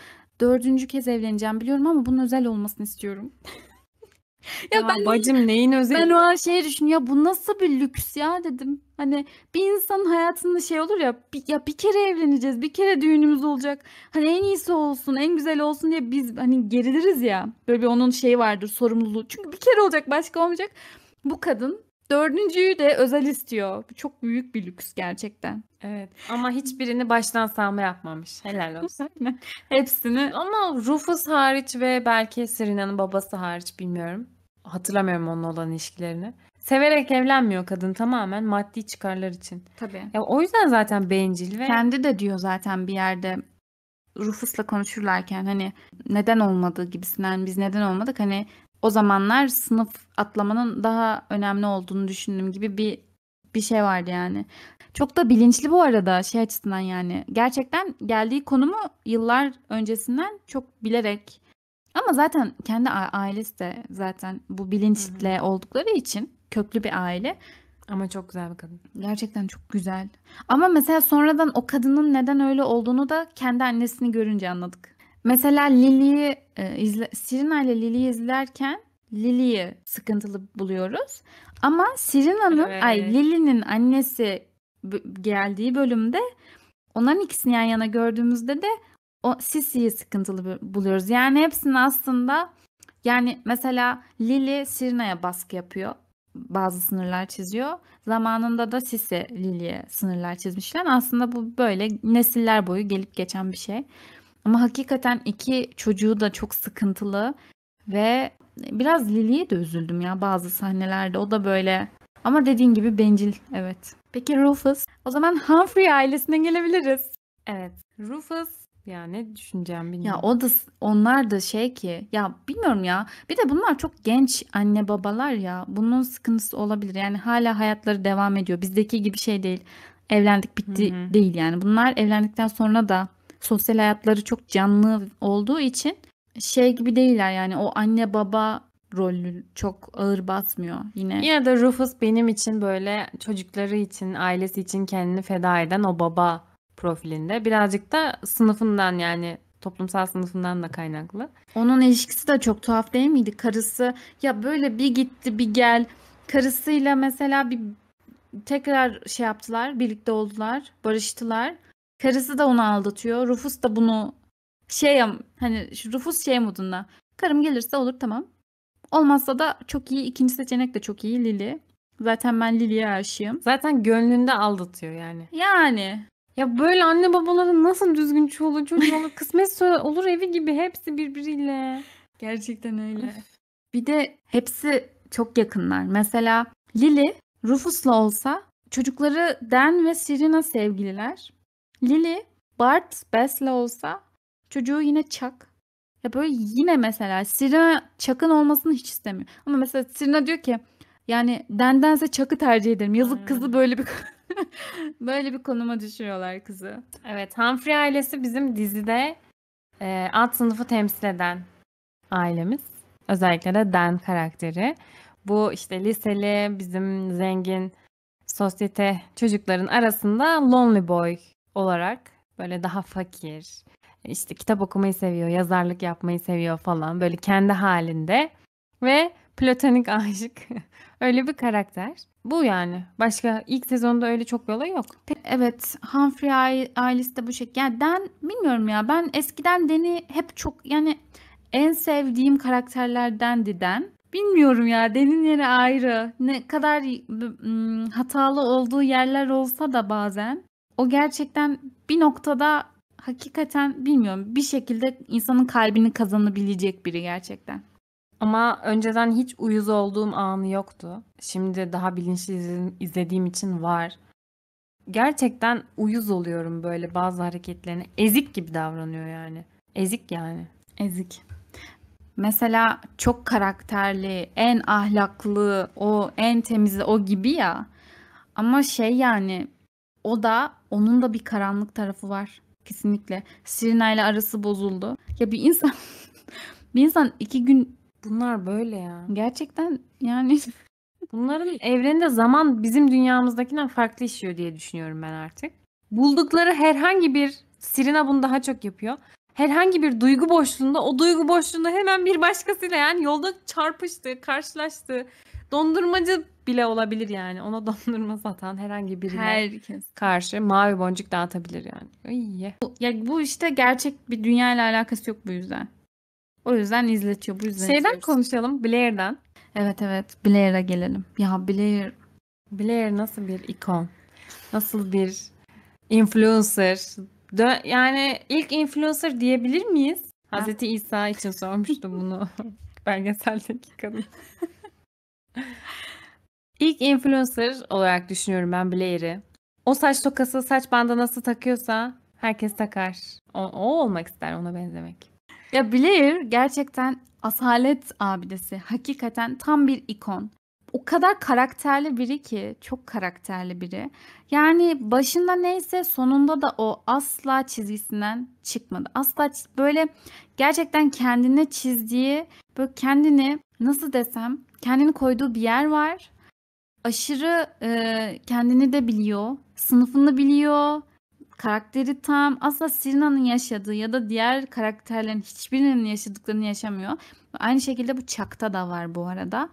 dördüncü kez evleneceğim biliyorum ama bunun özel olmasını istiyorum. ya, ya ben bacım neyin özel? Ben o an şey ya bu nasıl bir lüks ya dedim. Hani bir insanın hayatında şey olur ya bir, ya bir kere evleneceğiz, bir kere düğünümüz olacak. Hani en iyisi olsun, en güzel olsun diye biz hani geriliriz ya. Böyle bir onun şeyi vardır, sorumluluğu. Çünkü bir kere olacak, başka olmayacak. Bu kadın Dördüncüyü de özel istiyor. Bu çok büyük bir lüks gerçekten. Evet ama hiçbirini baştan sağma yapmamış. Helal olsun. Hepsini. Ama Rufus hariç ve belki Serena'nın babası hariç bilmiyorum. Hatırlamıyorum onunla olan ilişkilerini. Severek evlenmiyor kadın tamamen maddi çıkarlar için. Tabii. Ya o yüzden zaten bencil ve... Kendi de diyor zaten bir yerde Rufus'la konuşurlarken hani neden olmadı gibisinden biz neden olmadık hani o zamanlar sınıf atlamanın daha önemli olduğunu düşündüğüm gibi bir bir şey vardı yani. Çok da bilinçli bu arada şey açısından yani. Gerçekten geldiği konumu yıllar öncesinden çok bilerek ama zaten kendi ailesi de zaten bu bilinçle Hı-hı. oldukları için köklü bir aile. Ama çok güzel bir kadın. Gerçekten çok güzel. Ama mesela sonradan o kadının neden öyle olduğunu da kendi annesini görünce anladık. Mesela Lili'yi e, izle, Sirina ile Lili'yi izlerken Lili'yi sıkıntılı buluyoruz. Ama Sirina'nın evet. ay Lili'nin annesi geldiği bölümde onların ikisini yan yana gördüğümüzde de o Sisi'yi sıkıntılı buluyoruz. Yani hepsini aslında yani mesela Lili Sirina'ya baskı yapıyor. Bazı sınırlar çiziyor. Zamanında da Sisi Lili'ye sınırlar çizmişler. Aslında bu böyle nesiller boyu gelip geçen bir şey. Ama hakikaten iki çocuğu da çok sıkıntılı ve biraz Lily'ye de üzüldüm ya bazı sahnelerde. O da böyle ama dediğin gibi bencil evet. Peki Rufus? O zaman Humphrey ailesine gelebiliriz. Evet. Rufus ya ne düşüneceğim bilmiyorum. Ya o da onlar da şey ki ya bilmiyorum ya. Bir de bunlar çok genç anne babalar ya. Bunun sıkıntısı olabilir. Yani hala hayatları devam ediyor. Bizdeki gibi şey değil. Evlendik bitti Hı-hı. değil yani. Bunlar evlendikten sonra da sosyal hayatları çok canlı olduğu için şey gibi değiller yani o anne baba rolü çok ağır batmıyor yine. Yine de Rufus benim için böyle çocukları için, ailesi için kendini feda eden o baba profilinde. Birazcık da sınıfından yani toplumsal sınıfından da kaynaklı. Onun ilişkisi de çok tuhaf değil miydi? Karısı ya böyle bir gitti bir gel. Karısıyla mesela bir tekrar şey yaptılar, birlikte oldular, barıştılar. Karısı da onu aldatıyor. Rufus da bunu şey hani Rufus şey modunda. Karım gelirse olur tamam. Olmazsa da çok iyi. ikinci seçenek de çok iyi Lili. Zaten ben Lili'ye aşığım. Zaten gönlünde aldatıyor yani. Yani. Ya böyle anne babaların nasıl düzgün çoğulu çocuğu olur. Kısmet olur evi gibi hepsi birbiriyle. Gerçekten öyle. bir de hepsi çok yakınlar. Mesela Lili Rufus'la olsa çocukları Dan ve Serena sevgililer. Lily Bart Bess'le olsa çocuğu yine Chuck. Ya böyle yine mesela Sirina Chuck'ın olmasını hiç istemiyor. Ama mesela Sirina diyor ki yani dendense Chuck'ı tercih ederim. Yazık Aynen. Hmm. kızı böyle bir böyle bir konuma düşürüyorlar kızı. Evet Humphrey ailesi bizim dizide e, alt sınıfı temsil eden ailemiz. Özellikle de Dan karakteri. Bu işte liseli bizim zengin sosyete çocukların arasında lonely boy olarak böyle daha fakir, işte kitap okumayı seviyor, yazarlık yapmayı seviyor falan böyle kendi halinde ve platonik aşık. öyle bir karakter. Bu yani. Başka ilk sezonda öyle çok yola yok. Evet. Humphrey ailesi de bu şekilde. Yani Dan bilmiyorum ya. Ben eskiden Deni hep çok yani en sevdiğim karakterlerden diden Bilmiyorum ya. Deni yeri ayrı. Ne kadar hatalı olduğu yerler olsa da bazen o gerçekten bir noktada hakikaten bilmiyorum bir şekilde insanın kalbini kazanabilecek biri gerçekten. Ama önceden hiç uyuz olduğum anı yoktu. Şimdi daha bilinçli izlediğim için var. Gerçekten uyuz oluyorum böyle bazı hareketlerine. Ezik gibi davranıyor yani. Ezik yani. Ezik. Mesela çok karakterli, en ahlaklı, o en temiz, o gibi ya. Ama şey yani o da onun da bir karanlık tarafı var. Kesinlikle. Sirina ile arası bozuldu. Ya bir insan bir insan iki gün bunlar böyle ya. Gerçekten yani bunların evrende zaman bizim dünyamızdakinden farklı işliyor diye düşünüyorum ben artık. Buldukları herhangi bir Sirina bunu daha çok yapıyor. Herhangi bir duygu boşluğunda o duygu boşluğunda hemen bir başkasıyla yani yolda çarpıştı, karşılaştı Dondurmacı bile olabilir yani. Ona dondurma satan herhangi birine Herkes. karşı mavi boncuk dağıtabilir yani. İyi. Bu, ya bu işte gerçek bir dünya ile alakası yok bu yüzden. O yüzden izletiyor. Bu yüzden Şeyden konuşalım. Blair'den. Evet evet. Blair'a gelelim. Ya Blair. Blair nasıl bir ikon? Nasıl bir influencer? Dö- yani ilk influencer diyebilir miyiz? Ha. Hazreti İsa için sormuştum bunu. Belgeseldeki kadın. İlk influencer olarak düşünüyorum ben Blair'i. O saç tokası, saç nasıl takıyorsa herkes takar. O, o olmak ister ona benzemek. Ya Blair gerçekten asalet abidesi. Hakikaten tam bir ikon o kadar karakterli biri ki çok karakterli biri. Yani başında neyse sonunda da o asla çizgisinden çıkmadı. Asla böyle gerçekten kendine çizdiği böyle kendini nasıl desem kendini koyduğu bir yer var. Aşırı e, kendini de biliyor. Sınıfını biliyor. Karakteri tam. Asla Sirina'nın yaşadığı ya da diğer karakterlerin hiçbirinin yaşadıklarını yaşamıyor. Aynı şekilde bu Çak'ta da var bu arada.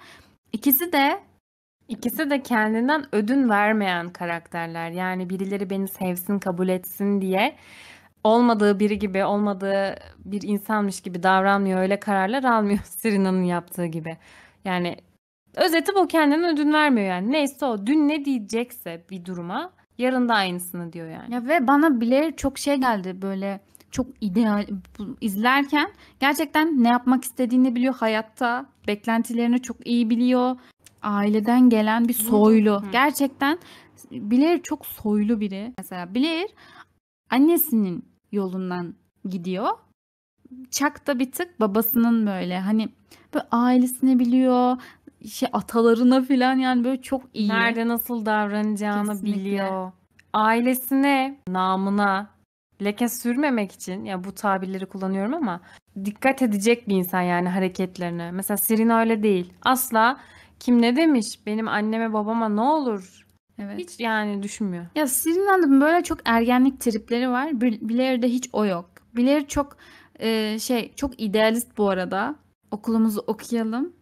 İkisi de ikisi de kendinden ödün vermeyen karakterler. Yani birileri beni sevsin, kabul etsin diye olmadığı biri gibi, olmadığı bir insanmış gibi davranmıyor. Öyle kararlar almıyor Sirina'nın yaptığı gibi. Yani özeti bu kendinden ödün vermiyor yani. Neyse o dün ne diyecekse bir duruma yarın da aynısını diyor yani. Ya ve bana bile çok şey geldi böyle çok ideal izlerken gerçekten ne yapmak istediğini biliyor hayatta. Beklentilerini çok iyi biliyor. Aileden gelen bir soylu. Hı. Gerçekten Blair çok soylu biri. Mesela Blair annesinin yolundan gidiyor. Chuck da bir tık babasının böyle hani böyle ailesini biliyor, şey atalarına filan yani böyle çok iyi. Nerede nasıl davranacağını Kesinlikle. biliyor. Ailesine, namına leke sürmemek için ya bu tabirleri kullanıyorum ama dikkat edecek bir insan yani hareketlerine. Mesela Sirina öyle değil. Asla kim ne demiş benim anneme babama ne olur Evet. Hiç yani düşünmüyor. Ya Sirina Hanım'ın böyle çok ergenlik tripleri var. Blair'de hiç o yok. Blair çok e, şey çok idealist bu arada. Okulumuzu okuyalım.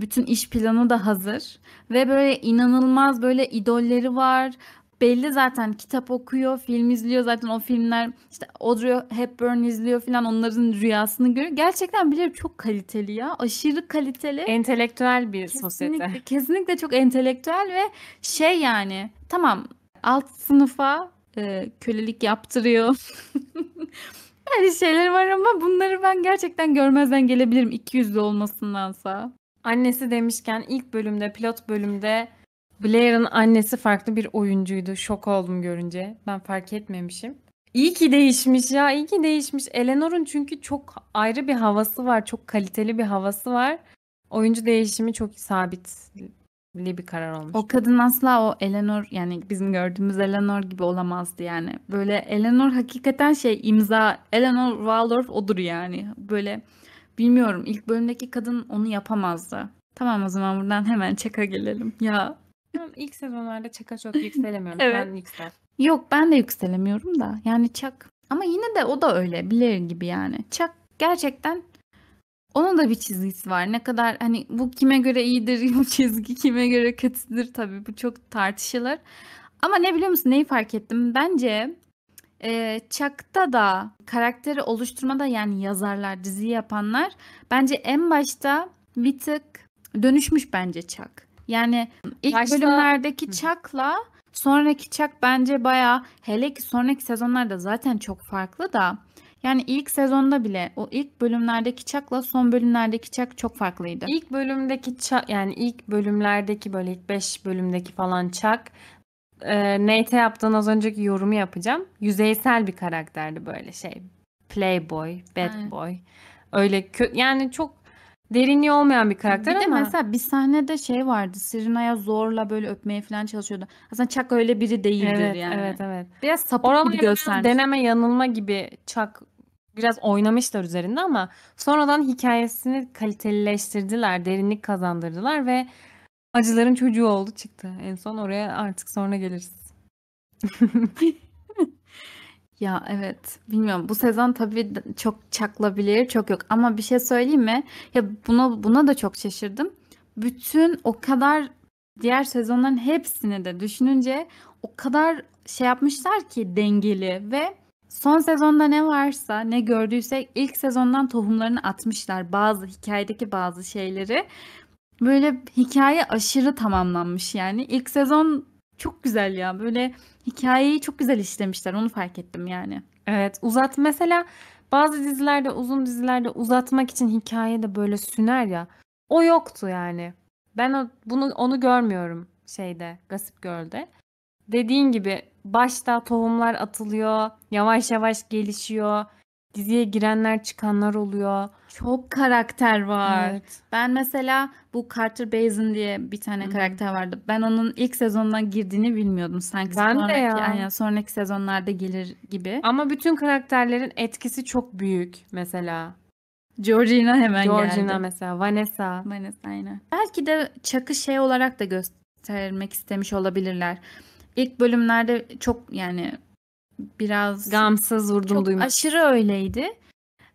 Bütün iş planı da hazır ve böyle inanılmaz böyle idolleri var belli zaten kitap okuyor, film izliyor zaten o filmler işte Audrey Hepburn izliyor falan onların rüyasını görüyor. Gerçekten bilirim çok kaliteli ya. Aşırı kaliteli. Entelektüel bir kesinlikle, sosyete. Kesinlikle çok entelektüel ve şey yani tamam alt sınıfa e, kölelik yaptırıyor. Böyle şeyler var ama bunları ben gerçekten görmezden gelebilirim 200'lü olmasındansa. Annesi demişken ilk bölümde pilot bölümde Blair'ın annesi farklı bir oyuncuydu. Şok oldum görünce. Ben fark etmemişim. İyi ki değişmiş ya. İyi ki değişmiş. Eleanor'un çünkü çok ayrı bir havası var. Çok kaliteli bir havası var. Oyuncu değişimi çok sabitli bir karar olmuş. O kadın asla o Eleanor yani bizim gördüğümüz Eleanor gibi olamazdı yani. Böyle Eleanor hakikaten şey imza Eleanor Waldorf odur yani. Böyle bilmiyorum ilk bölümdeki kadın onu yapamazdı. Tamam o zaman buradan hemen çeka gelelim. Ya İlk ilk sezonlarda Chuck'a çok yükselemiyorum. Evet. Sen yüksel. Yok ben de yükselemiyorum da. Yani Chuck ama yine de o da öyle bilir gibi yani. Chuck gerçekten onun da bir çizgisi var. Ne kadar hani bu kime göre iyidir, bu çizgi kime göre kötüdür tabii bu çok tartışılır. Ama ne biliyor musun neyi fark ettim? Bence e, Chuck'ta da karakteri oluşturmada yani yazarlar, dizi yapanlar bence en başta bir tık dönüşmüş bence Chuck. Yani ilk Başta... bölümlerdeki Chuck'la sonraki Chuck bence baya hele ki sonraki sezonlarda zaten çok farklı da yani ilk sezonda bile o ilk bölümlerdeki Chuck'la son bölümlerdeki Chuck çok farklıydı. İlk bölümdeki Chuck yani ilk bölümlerdeki böyle ilk 5 bölümdeki falan Chuck e, Nate'e yaptığın az önceki yorumu yapacağım. Yüzeysel bir karakterdi böyle şey. Playboy, bad Aynen. boy. Öyle kö- yani çok derinliği olmayan bir karakter bir ama. Bir de mesela bir sahnede şey vardı. Serena'ya zorla böyle öpmeye falan çalışıyordu. Aslında Chuck öyle biri değildir evet, yani. Evet evet. Biraz sapık Oralar gibi göstermiş. Deneme yanılma gibi Chuck biraz oynamışlar üzerinde ama sonradan hikayesini kalitelileştirdiler. Derinlik kazandırdılar ve acıların çocuğu oldu çıktı. En son oraya artık sonra geliriz. Ya evet, bilmiyorum. Bu sezon tabii çok çaklabilir, çok yok. Ama bir şey söyleyeyim mi? Ya buna buna da çok şaşırdım. Bütün o kadar diğer sezonların hepsini de düşününce o kadar şey yapmışlar ki dengeli ve son sezonda ne varsa ne gördüysek ilk sezondan tohumlarını atmışlar bazı hikayedeki bazı şeyleri. Böyle hikaye aşırı tamamlanmış yani. ilk sezon çok güzel ya. Böyle hikayeyi çok güzel işlemişler. Onu fark ettim yani. Evet uzat mesela bazı dizilerde uzun dizilerde uzatmak için hikaye de böyle süner ya. O yoktu yani. Ben o, bunu onu görmüyorum şeyde Gossip Girl'de. Dediğin gibi başta tohumlar atılıyor, yavaş yavaş gelişiyor diziye girenler çıkanlar oluyor. Çok karakter var. Evet. Ben mesela bu Carter Bazin diye bir tane Hı-hı. karakter vardı. Ben onun ilk sezondan girdiğini bilmiyordum sanki. Ben sonraki, de ya. Yani sonraki sezonlarda gelir gibi. Ama bütün karakterlerin etkisi çok büyük mesela. Georgina hemen Georgina geldi. Georgina mesela, Vanessa. Vanessa aynen. Belki de Chuck'ı şey olarak da göstermek istemiş olabilirler. İlk bölümlerde çok yani biraz gamsız vurdum çok duymuş. Aşırı öyleydi.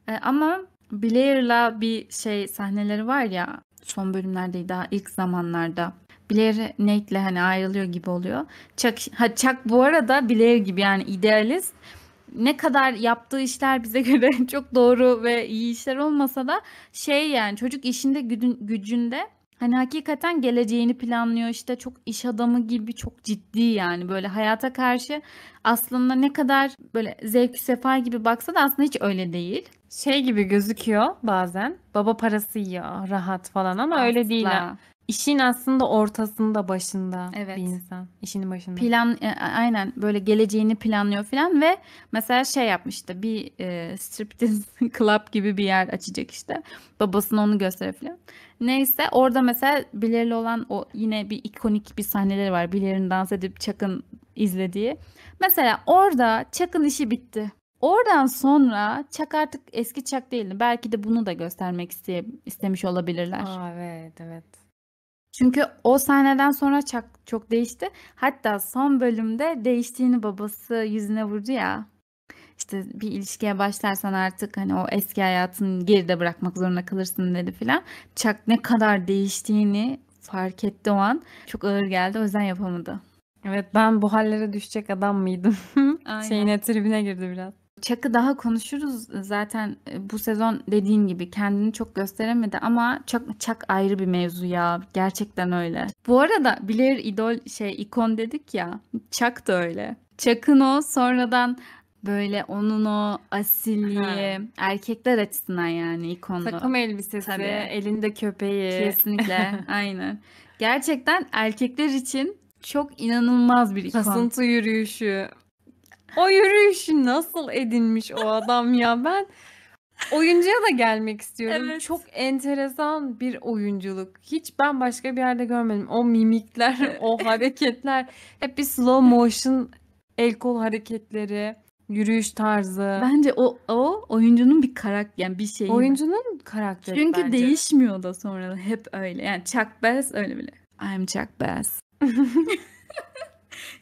E, ama Blair'la bir şey sahneleri var ya son bölümlerde daha ilk zamanlarda. Blair Nate'le hani ayrılıyor gibi oluyor. Chuck, ha Chuck bu arada Blair gibi yani idealist. Ne kadar yaptığı işler bize göre çok doğru ve iyi işler olmasa da şey yani çocuk işinde gücünde Hani hakikaten geleceğini planlıyor işte çok iş adamı gibi çok ciddi yani böyle hayata karşı aslında ne kadar böyle zevk sefa gibi baksa da aslında hiç öyle değil. Şey gibi gözüküyor bazen baba parası yiyor rahat falan ama Asla. öyle değil. Ha. İşin aslında ortasında, başında Evet. bir insan. İşinin başında. Plan e, aynen böyle geleceğini planlıyor filan ve mesela şey yapmıştı bir e, striptiz club gibi bir yer açacak işte. Babasına onu gösteriyor filan. Neyse orada mesela Bilal'le olan o yine bir ikonik bir sahneleri var. Bilal'in dans edip Çak'ın izlediği. Mesela orada Çak'ın işi bitti. Oradan sonra Çak artık eski Çak değildi. Belki de bunu da göstermek isteye, istemiş olabilirler. Aa, evet, evet. Çünkü o sahneden sonra çok, çok değişti. Hatta son bölümde değiştiğini babası yüzüne vurdu ya. İşte bir ilişkiye başlarsan artık hani o eski hayatını geride bırakmak zorunda kalırsın dedi filan. Çak ne kadar değiştiğini fark etti o an. Çok ağır geldi o yüzden yapamadı. Evet ben bu hallere düşecek adam mıydım? Aynen. Şeyine tribüne girdi biraz. Çak'ı daha konuşuruz zaten e, bu sezon dediğin gibi kendini çok gösteremedi ama çok Çak ayrı bir mevzu ya gerçekten öyle. Bu arada Blair idol şey ikon dedik ya Çak da öyle. Çak'ın o sonradan böyle onun o asilliği Aha. erkekler açısından yani ikonlu. Takım elbisesi, Tabii. elinde köpeği. Kesinlikle aynen. Gerçekten erkekler için çok inanılmaz bir ikon. Kasıntı yürüyüşü. O yürüyüşü nasıl edinmiş o adam ya ben oyuncuya da gelmek istiyorum. Evet. Çok enteresan bir oyunculuk. Hiç ben başka bir yerde görmedim. O mimikler, o hareketler, hep bir slow motion el kol hareketleri, yürüyüş tarzı. Bence o o oyuncunun bir karakter yani bir şey. Oyuncunun karakteri Çünkü bence. değişmiyor da sonra hep öyle. Yani Chuck Bass öyle bile. I'm Chuck Bass.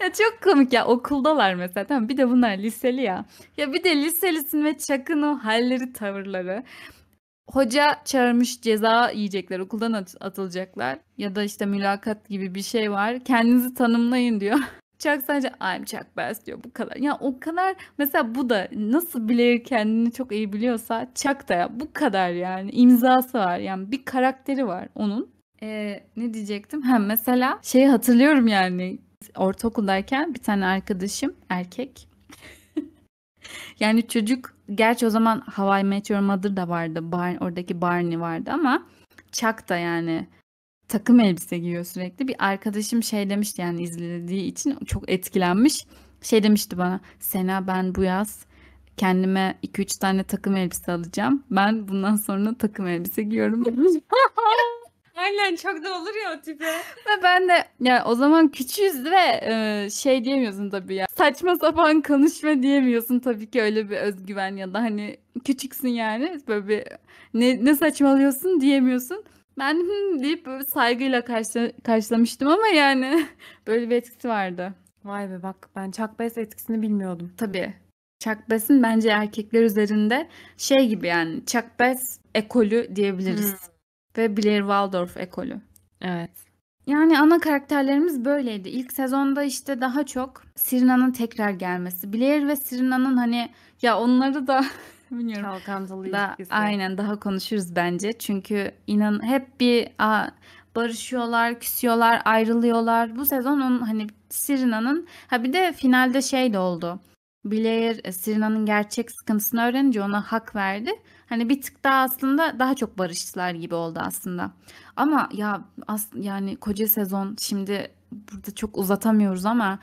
Ya çok komik ya okuldalar mesela tamam bir de bunlar liseli ya. Ya bir de liselisin ve çakın o halleri tavırları. Hoca çağırmış ceza yiyecekler okuldan at- atılacaklar ya da işte mülakat gibi bir şey var kendinizi tanımlayın diyor. Çak sadece I'm Chuck Bass diyor bu kadar. Ya o kadar mesela bu da nasıl bilir kendini çok iyi biliyorsa Chuck da ya bu kadar yani imzası var yani bir karakteri var onun. Ee, ne diyecektim? Hem mesela şeyi hatırlıyorum yani ortaokuldayken bir tane arkadaşım erkek. yani çocuk gerçi o zaman Hawaii Meteor Mother da vardı. Bar, oradaki Barney vardı ama Chuck da yani takım elbise giyiyor sürekli. Bir arkadaşım şey demişti yani izlediği için çok etkilenmiş. Şey demişti bana Sena ben bu yaz kendime 2-3 tane takım elbise alacağım. Ben bundan sonra takım elbise giyiyorum. Aynen çok da olur ya o tipe. Ve ben de yani o zaman küçüğüz ve e, şey diyemiyorsun tabii ya. Saçma sapan konuşma diyemiyorsun tabii ki öyle bir özgüven ya da hani küçüksün yani böyle bir ne, ne saçmalıyorsun diyemiyorsun. Ben hı deyip böyle saygıyla karşı, karşılamıştım ama yani böyle bir etkisi vardı. Vay be bak ben Chuck Bass etkisini bilmiyordum. Tabii. Chuck Bass'in bence erkekler üzerinde şey gibi yani Chuck Bass ekolü diyebiliriz. Hmm ve Blair Waldorf ekolü. Evet. Yani ana karakterlerimiz böyleydi. İlk sezonda işte daha çok Sirina'nın tekrar gelmesi. Blair ve Sirina'nın hani ya onları da bilmiyorum. Kalkantılı da, ilişkisi. Aynen daha konuşuruz bence. Çünkü inan hep bir a, barışıyorlar, küsüyorlar, ayrılıyorlar. Bu sezon onun hani Sirina'nın ha bir de finalde şey de oldu. Blair e, Sirina'nın gerçek sıkıntısını öğrenince ona hak verdi. Hani bir tık daha aslında daha çok barışçılar gibi oldu aslında. Ama ya as yani koca sezon şimdi burada çok uzatamıyoruz ama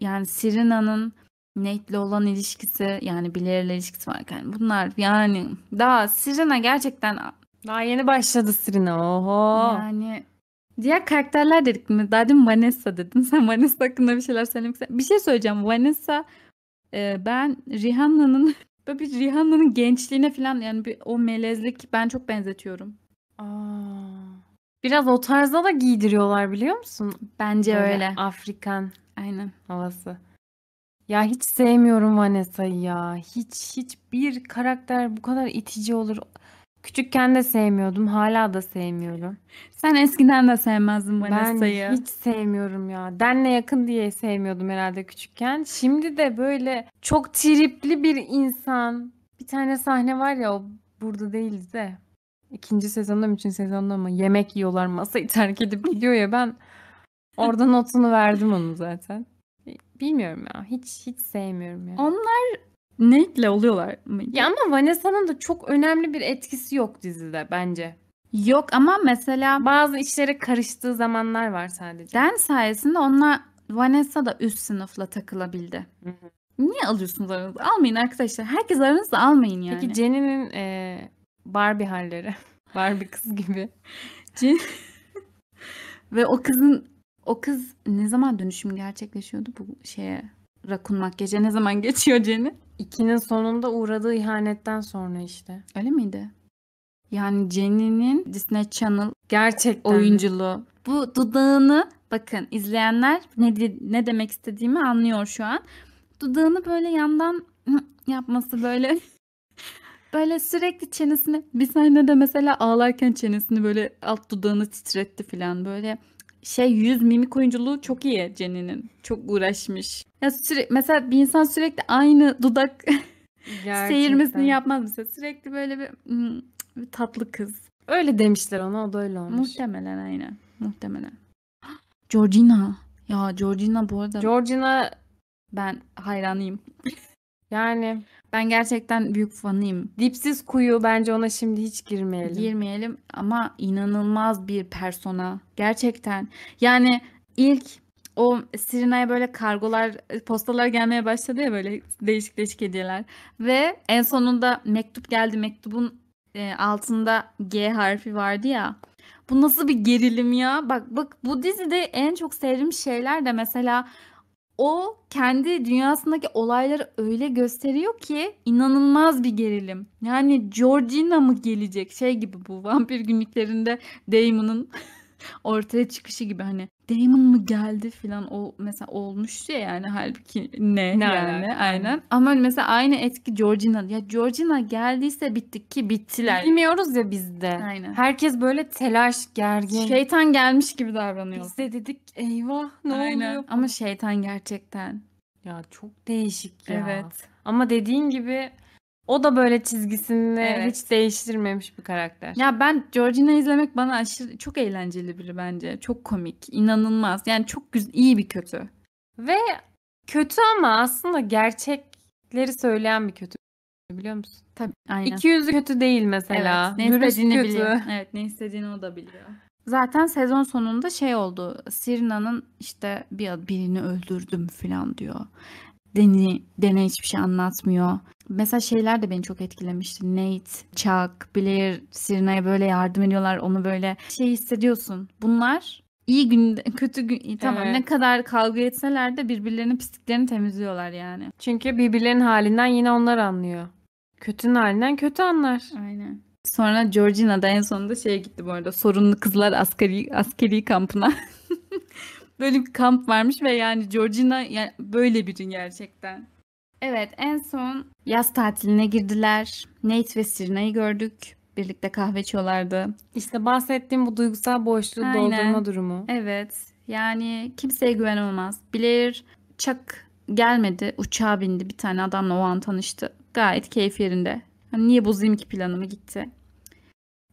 yani Serena'nın Nate'le olan ilişkisi yani Blair'le ilişkisi var. Yani bunlar yani daha Serena gerçekten daha yeni başladı Serena. Oho. Yani diğer karakterler dedik mi? Daha demin Vanessa dedin. Sen Vanessa hakkında bir şeyler söylemek Bir şey söyleyeceğim. Vanessa e, ben Rihanna'nın Böyle bir Rihanna'nın gençliğine falan yani bir, o melezlik ben çok benzetiyorum. Aa. Biraz o tarzda da giydiriyorlar biliyor musun? Bence Böyle öyle. Afrikan. Aynen. Havası. Ya hiç sevmiyorum Vanessa'yı ya. Hiç hiç bir karakter bu kadar itici olur. Küçükken de sevmiyordum. hala da sevmiyorum. Sen eskiden de sevmezdin Vanessa'yı. Ben hiç sevmiyorum ya. Denle yakın diye sevmiyordum herhalde küçükken. Şimdi de böyle çok tripli bir insan. Bir tane sahne var ya o burada değildi de. İkinci sezonda mı, üçüncü sezonda mı? Yemek yiyorlar masayı terk edip gidiyor ya ben
orada
notunu verdim onu zaten. Bilmiyorum ya. Hiç hiç sevmiyorum ya. Onlar Netle oluyorlar Ya ama Vanessa'nın da çok önemli bir etkisi yok dizide bence. Yok ama mesela bazı işlere karıştığı zamanlar var sadece. Den sayesinde onlar Vanessa da üst sınıfla takılabildi. Niye alıyorsunuz aranızda? Almayın arkadaşlar. Herkes aranızda almayın yani. Peki Jenny'nin e, Barbie halleri. Barbie kız gibi. Ve o kızın o kız ne zaman dönüşüm gerçekleşiyordu bu şeye? Rakun makyajı ne zaman geçiyor Jenny? İkinin sonunda uğradığı ihanetten sonra işte. Öyle miydi? Yani Jenny'nin Disney Channel gerçek oyunculuğu. Bu dudağını bakın izleyenler ne ne demek istediğimi anlıyor şu an. Dudağını böyle yandan yapması böyle böyle sürekli çenesini bir sahnede mesela ağlarken çenesini böyle alt dudağını titretti falan böyle şey yüz mimik oyunculuğu çok iyi Jenny'nin. Çok uğraşmış. Ya süre, mesela bir insan sürekli aynı dudak seyirmesini yapmaz mesela. Sürekli böyle bir, hmm, bir tatlı kız. Öyle demişler ona o da öyle olmuş. Muhtemelen aynı Muhtemelen. Georgina. Ya Georgina bu arada. Georgina ben hayranıyım. yani ben gerçekten büyük fanıyım. Dipsiz kuyu bence ona şimdi hiç girmeyelim. Girmeyelim ama inanılmaz bir persona. Gerçekten. Yani ilk o Sirina'ya böyle kargolar, postalar gelmeye başladı ya böyle değişik değişik hediyeler. Ve en sonunda mektup geldi. Mektubun e, altında G harfi vardı ya. Bu nasıl bir gerilim ya? Bak bak bu dizide en çok sevdiğim şeyler de mesela o kendi dünyasındaki olayları öyle gösteriyor ki inanılmaz bir gerilim. Yani Georgina mı gelecek şey gibi bu vampir günlüklerinde Damon'un ortaya çıkışı gibi hani Damon mı geldi filan o mesela olmuş ya yani halbuki ne, ne yani alakalı? aynen. Ama hani mesela aynı etki Georgina. Ya Georgina geldiyse bittik ki bittiler. Bilmiyoruz ya biz de. Aynen. Herkes böyle telaş, gergin. Şeytan gelmiş gibi davranıyor. Biz de dedik eyvah ne aynen. oluyor? Ama şeytan gerçekten. Ya çok değişik ya. Evet. Ama dediğin gibi o da böyle çizgisini evet. hiç değiştirmemiş bir karakter. Ya ben Georgina izlemek bana aşırı çok eğlenceli biri bence. Çok komik, inanılmaz. Yani çok güzel, iyi bir kötü. Ve kötü ama aslında gerçekleri söyleyen bir kötü. Biliyor musun? Tabii. Aynen. İki yüzü kötü değil mesela. Evet, ne istediğini kötü. biliyor. Evet, ne istediğini o da biliyor. Zaten sezon sonunda şey oldu. Sirna'nın işte bir birini öldürdüm falan diyor. Deni, Dene hiçbir şey anlatmıyor. Mesela şeyler de beni çok etkilemişti. Nate, Chuck, Blair, Sirena'ya böyle yardım ediyorlar. Onu böyle şey hissediyorsun. Bunlar iyi gün, kötü gün tamam evet. ne kadar kavga etseler de birbirlerinin pisliklerini temizliyorlar yani. Çünkü birbirlerinin halinden yine onlar anlıyor. Kötünün halinden kötü anlar. Aynen. Sonra Georgina da en sonunda şeye gitti bu arada. Sorunlu kızlar askeri askeri kampına. böyle bir kamp varmış ve yani Georgina yani böyle birin gerçekten. Evet en son yaz tatiline girdiler. Nate ve Sirena'yı gördük. Birlikte kahve içiyorlardı. İşte bahsettiğim bu duygusal boşluğu Aynen. doldurma durumu. Evet. Yani kimseye güven olmaz. Bilir Çak gelmedi. Uçağa bindi. Bir tane adamla o an tanıştı. Gayet keyif yerinde. Hani niye bozayım ki planımı gitti.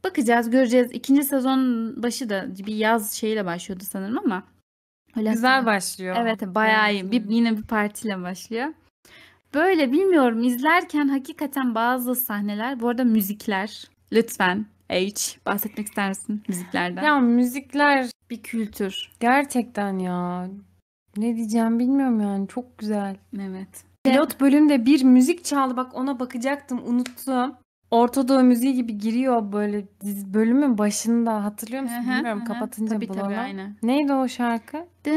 Bakacağız göreceğiz. İkinci sezon başı da bir yaz şeyiyle başlıyordu sanırım ama Öyle Güzel hatırladım. başlıyor. Evet bayağı iyi. Bir, yine bir partiyle başlıyor. Böyle bilmiyorum izlerken hakikaten bazı sahneler bu arada müzikler lütfen H bahsetmek ister misin müziklerden? Ya müzikler bir kültür. Gerçekten ya. Ne diyeceğim bilmiyorum yani çok güzel. Evet. Pilot bölümde bir müzik çaldı bak ona bakacaktım unuttum. Ortadoğu müziği gibi giriyor böyle diz- bölümün başında hatırlıyor musun Hı hı, bilmiyorum hı hı. kapatınca Tabii, tabii, aynen. Neydi o şarkı? E,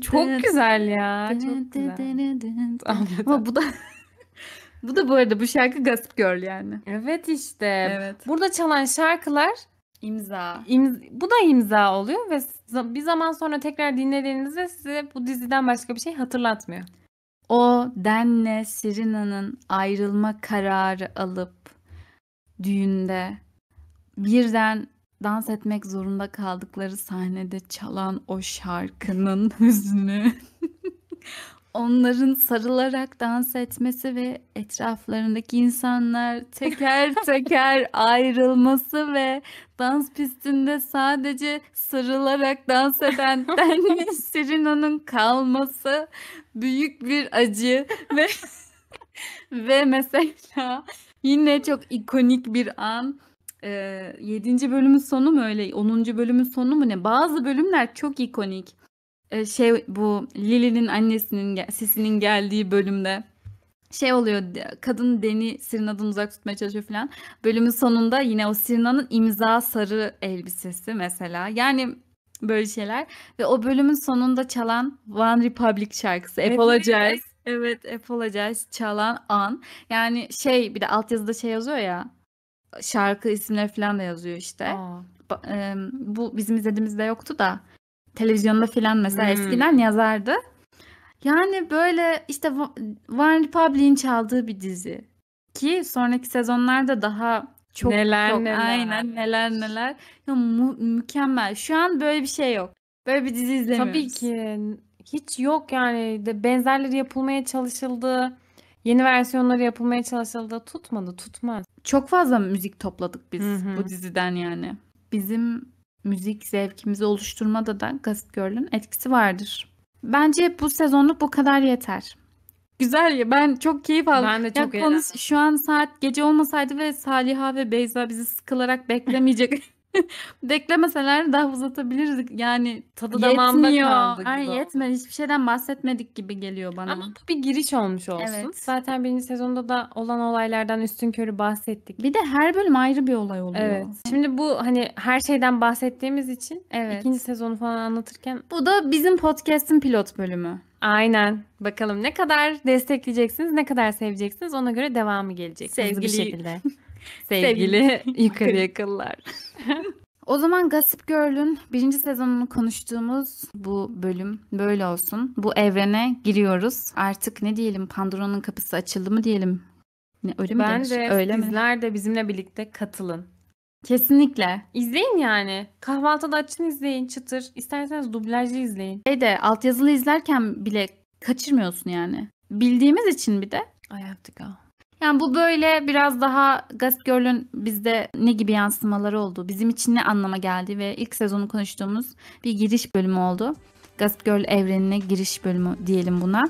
çok güzel ya. Çok güzel. Ama bu da bu da bu arada bu şarkı Gossip Girl yani. Evet işte. Evet. Burada çalan şarkılar imza imz- bu da imza oluyor ve bir zaman sonra tekrar dinlediğinizde size bu diziden başka bir şey hatırlatmıyor. O denle Sirina'nın ayrılma kararı alıp düğünde birden dans etmek zorunda kaldıkları sahnede çalan o şarkının hüznü onların sarılarak dans etmesi ve etraflarındaki insanlar teker teker ayrılması ve dans pistinde sadece sarılarak dans eden Denli Serena'nın kalması büyük bir acı ve ve mesela yine çok ikonik bir an e, 7. bölümün sonu mu öyle 10. bölümün sonu mu ne bazı bölümler çok ikonik e, şey bu Lily'nin annesinin sesinin geldiği bölümde şey oluyor kadın Deni Sirna'dan uzak tutmaya çalışıyor falan. Bölümün sonunda yine o Sirna'nın imza sarı elbisesi mesela. Yani böyle şeyler ve o bölümün sonunda çalan One Republic şarkısı evet. Apologize. Evet Apologize çalan an. Yani şey bir de altyazıda şey yazıyor ya şarkı isimleri falan da yazıyor işte. Aa. Bu bizim izlediğimizde yoktu da Televizyonda filan mesela hmm. eskiden yazardı. Yani böyle işte One Republic'in çaldığı bir dizi. Ki sonraki sezonlarda daha çok neler çok, neler. Aynen neler neler. Ya, mu- mükemmel. Şu an böyle bir şey yok. Böyle bir dizi izlemiyoruz. Tabii ki. Hiç yok yani. De benzerleri yapılmaya çalışıldı. Yeni versiyonları yapılmaya çalışıldı. Tutmadı, tutmaz. Çok fazla müzik topladık biz Hı-hı. bu diziden yani. Bizim müzik zevkimizi oluşturmada da Gossip Girl'ün etkisi vardır. Bence bu sezonluk bu kadar yeter. Güzel ya ben çok keyif aldım. Ben de çok ya, konuş, Şu an saat gece olmasaydı ve Saliha ve Beyza bizi sıkılarak beklemeyecek. Beklemeseler daha uzatabilirdik. Yani tadı damağımda kaldı. Yetmiyor. Ay, gibi. Hiçbir şeyden bahsetmedik gibi geliyor bana. Ama bu bir giriş olmuş olsun. Evet. Zaten birinci sezonda da olan olaylardan üstün körü bahsettik. Bir de her bölüm ayrı bir olay oluyor. Evet. Şimdi bu hani her şeyden bahsettiğimiz için Evet. ikinci sezonu falan anlatırken Bu da bizim podcast'in pilot bölümü. aynen bakalım ne kadar destekleyeceksiniz, ne kadar seveceksiniz ona göre devamı gelecek. hızlı bir şekilde.
Sevgili yukarı
yakıllar. O zaman Gossip Girl'ün birinci sezonunu konuştuğumuz bu bölüm böyle olsun. Bu evrene giriyoruz. Artık ne diyelim Pandora'nın kapısı açıldı mı diyelim. Ne, öyle ben mi de öyle sizler mi? de bizimle birlikte katılın. Kesinlikle. İzleyin yani. Kahvaltıda açın izleyin çıtır. İsterseniz dublajlı izleyin. E de altyazılı izlerken bile kaçırmıyorsun yani. Bildiğimiz için bir de. Ay artık ha. Yani bu böyle biraz daha Gossip Girl'ün bizde ne gibi yansımaları oldu, bizim için ne anlama geldi ve ilk sezonu konuştuğumuz bir giriş bölümü oldu. Gossip Girl evrenine giriş bölümü diyelim buna.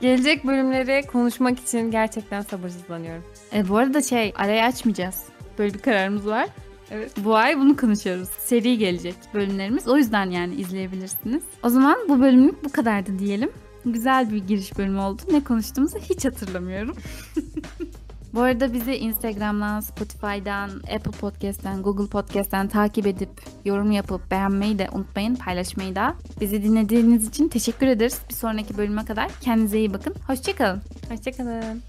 Gelecek bölümleri konuşmak için gerçekten sabırsızlanıyorum. E, bu arada şey arayı açmayacağız. Böyle bir kararımız var. Evet. Bu ay bunu konuşuyoruz. Seri gelecek bölümlerimiz. O yüzden yani izleyebilirsiniz. O zaman bu bölümlük bu kadardı diyelim. Güzel bir giriş bölümü oldu. Ne konuştuğumuzu hiç hatırlamıyorum. Bu arada bizi Instagram'dan, Spotify'dan, Apple Podcast'ten, Google Podcast'ten takip edip yorum yapıp beğenmeyi de unutmayın, paylaşmayı da. Bizi dinlediğiniz için teşekkür ederiz. Bir sonraki bölüme kadar kendinize iyi bakın. Hoşçakalın. Hoşçakalın.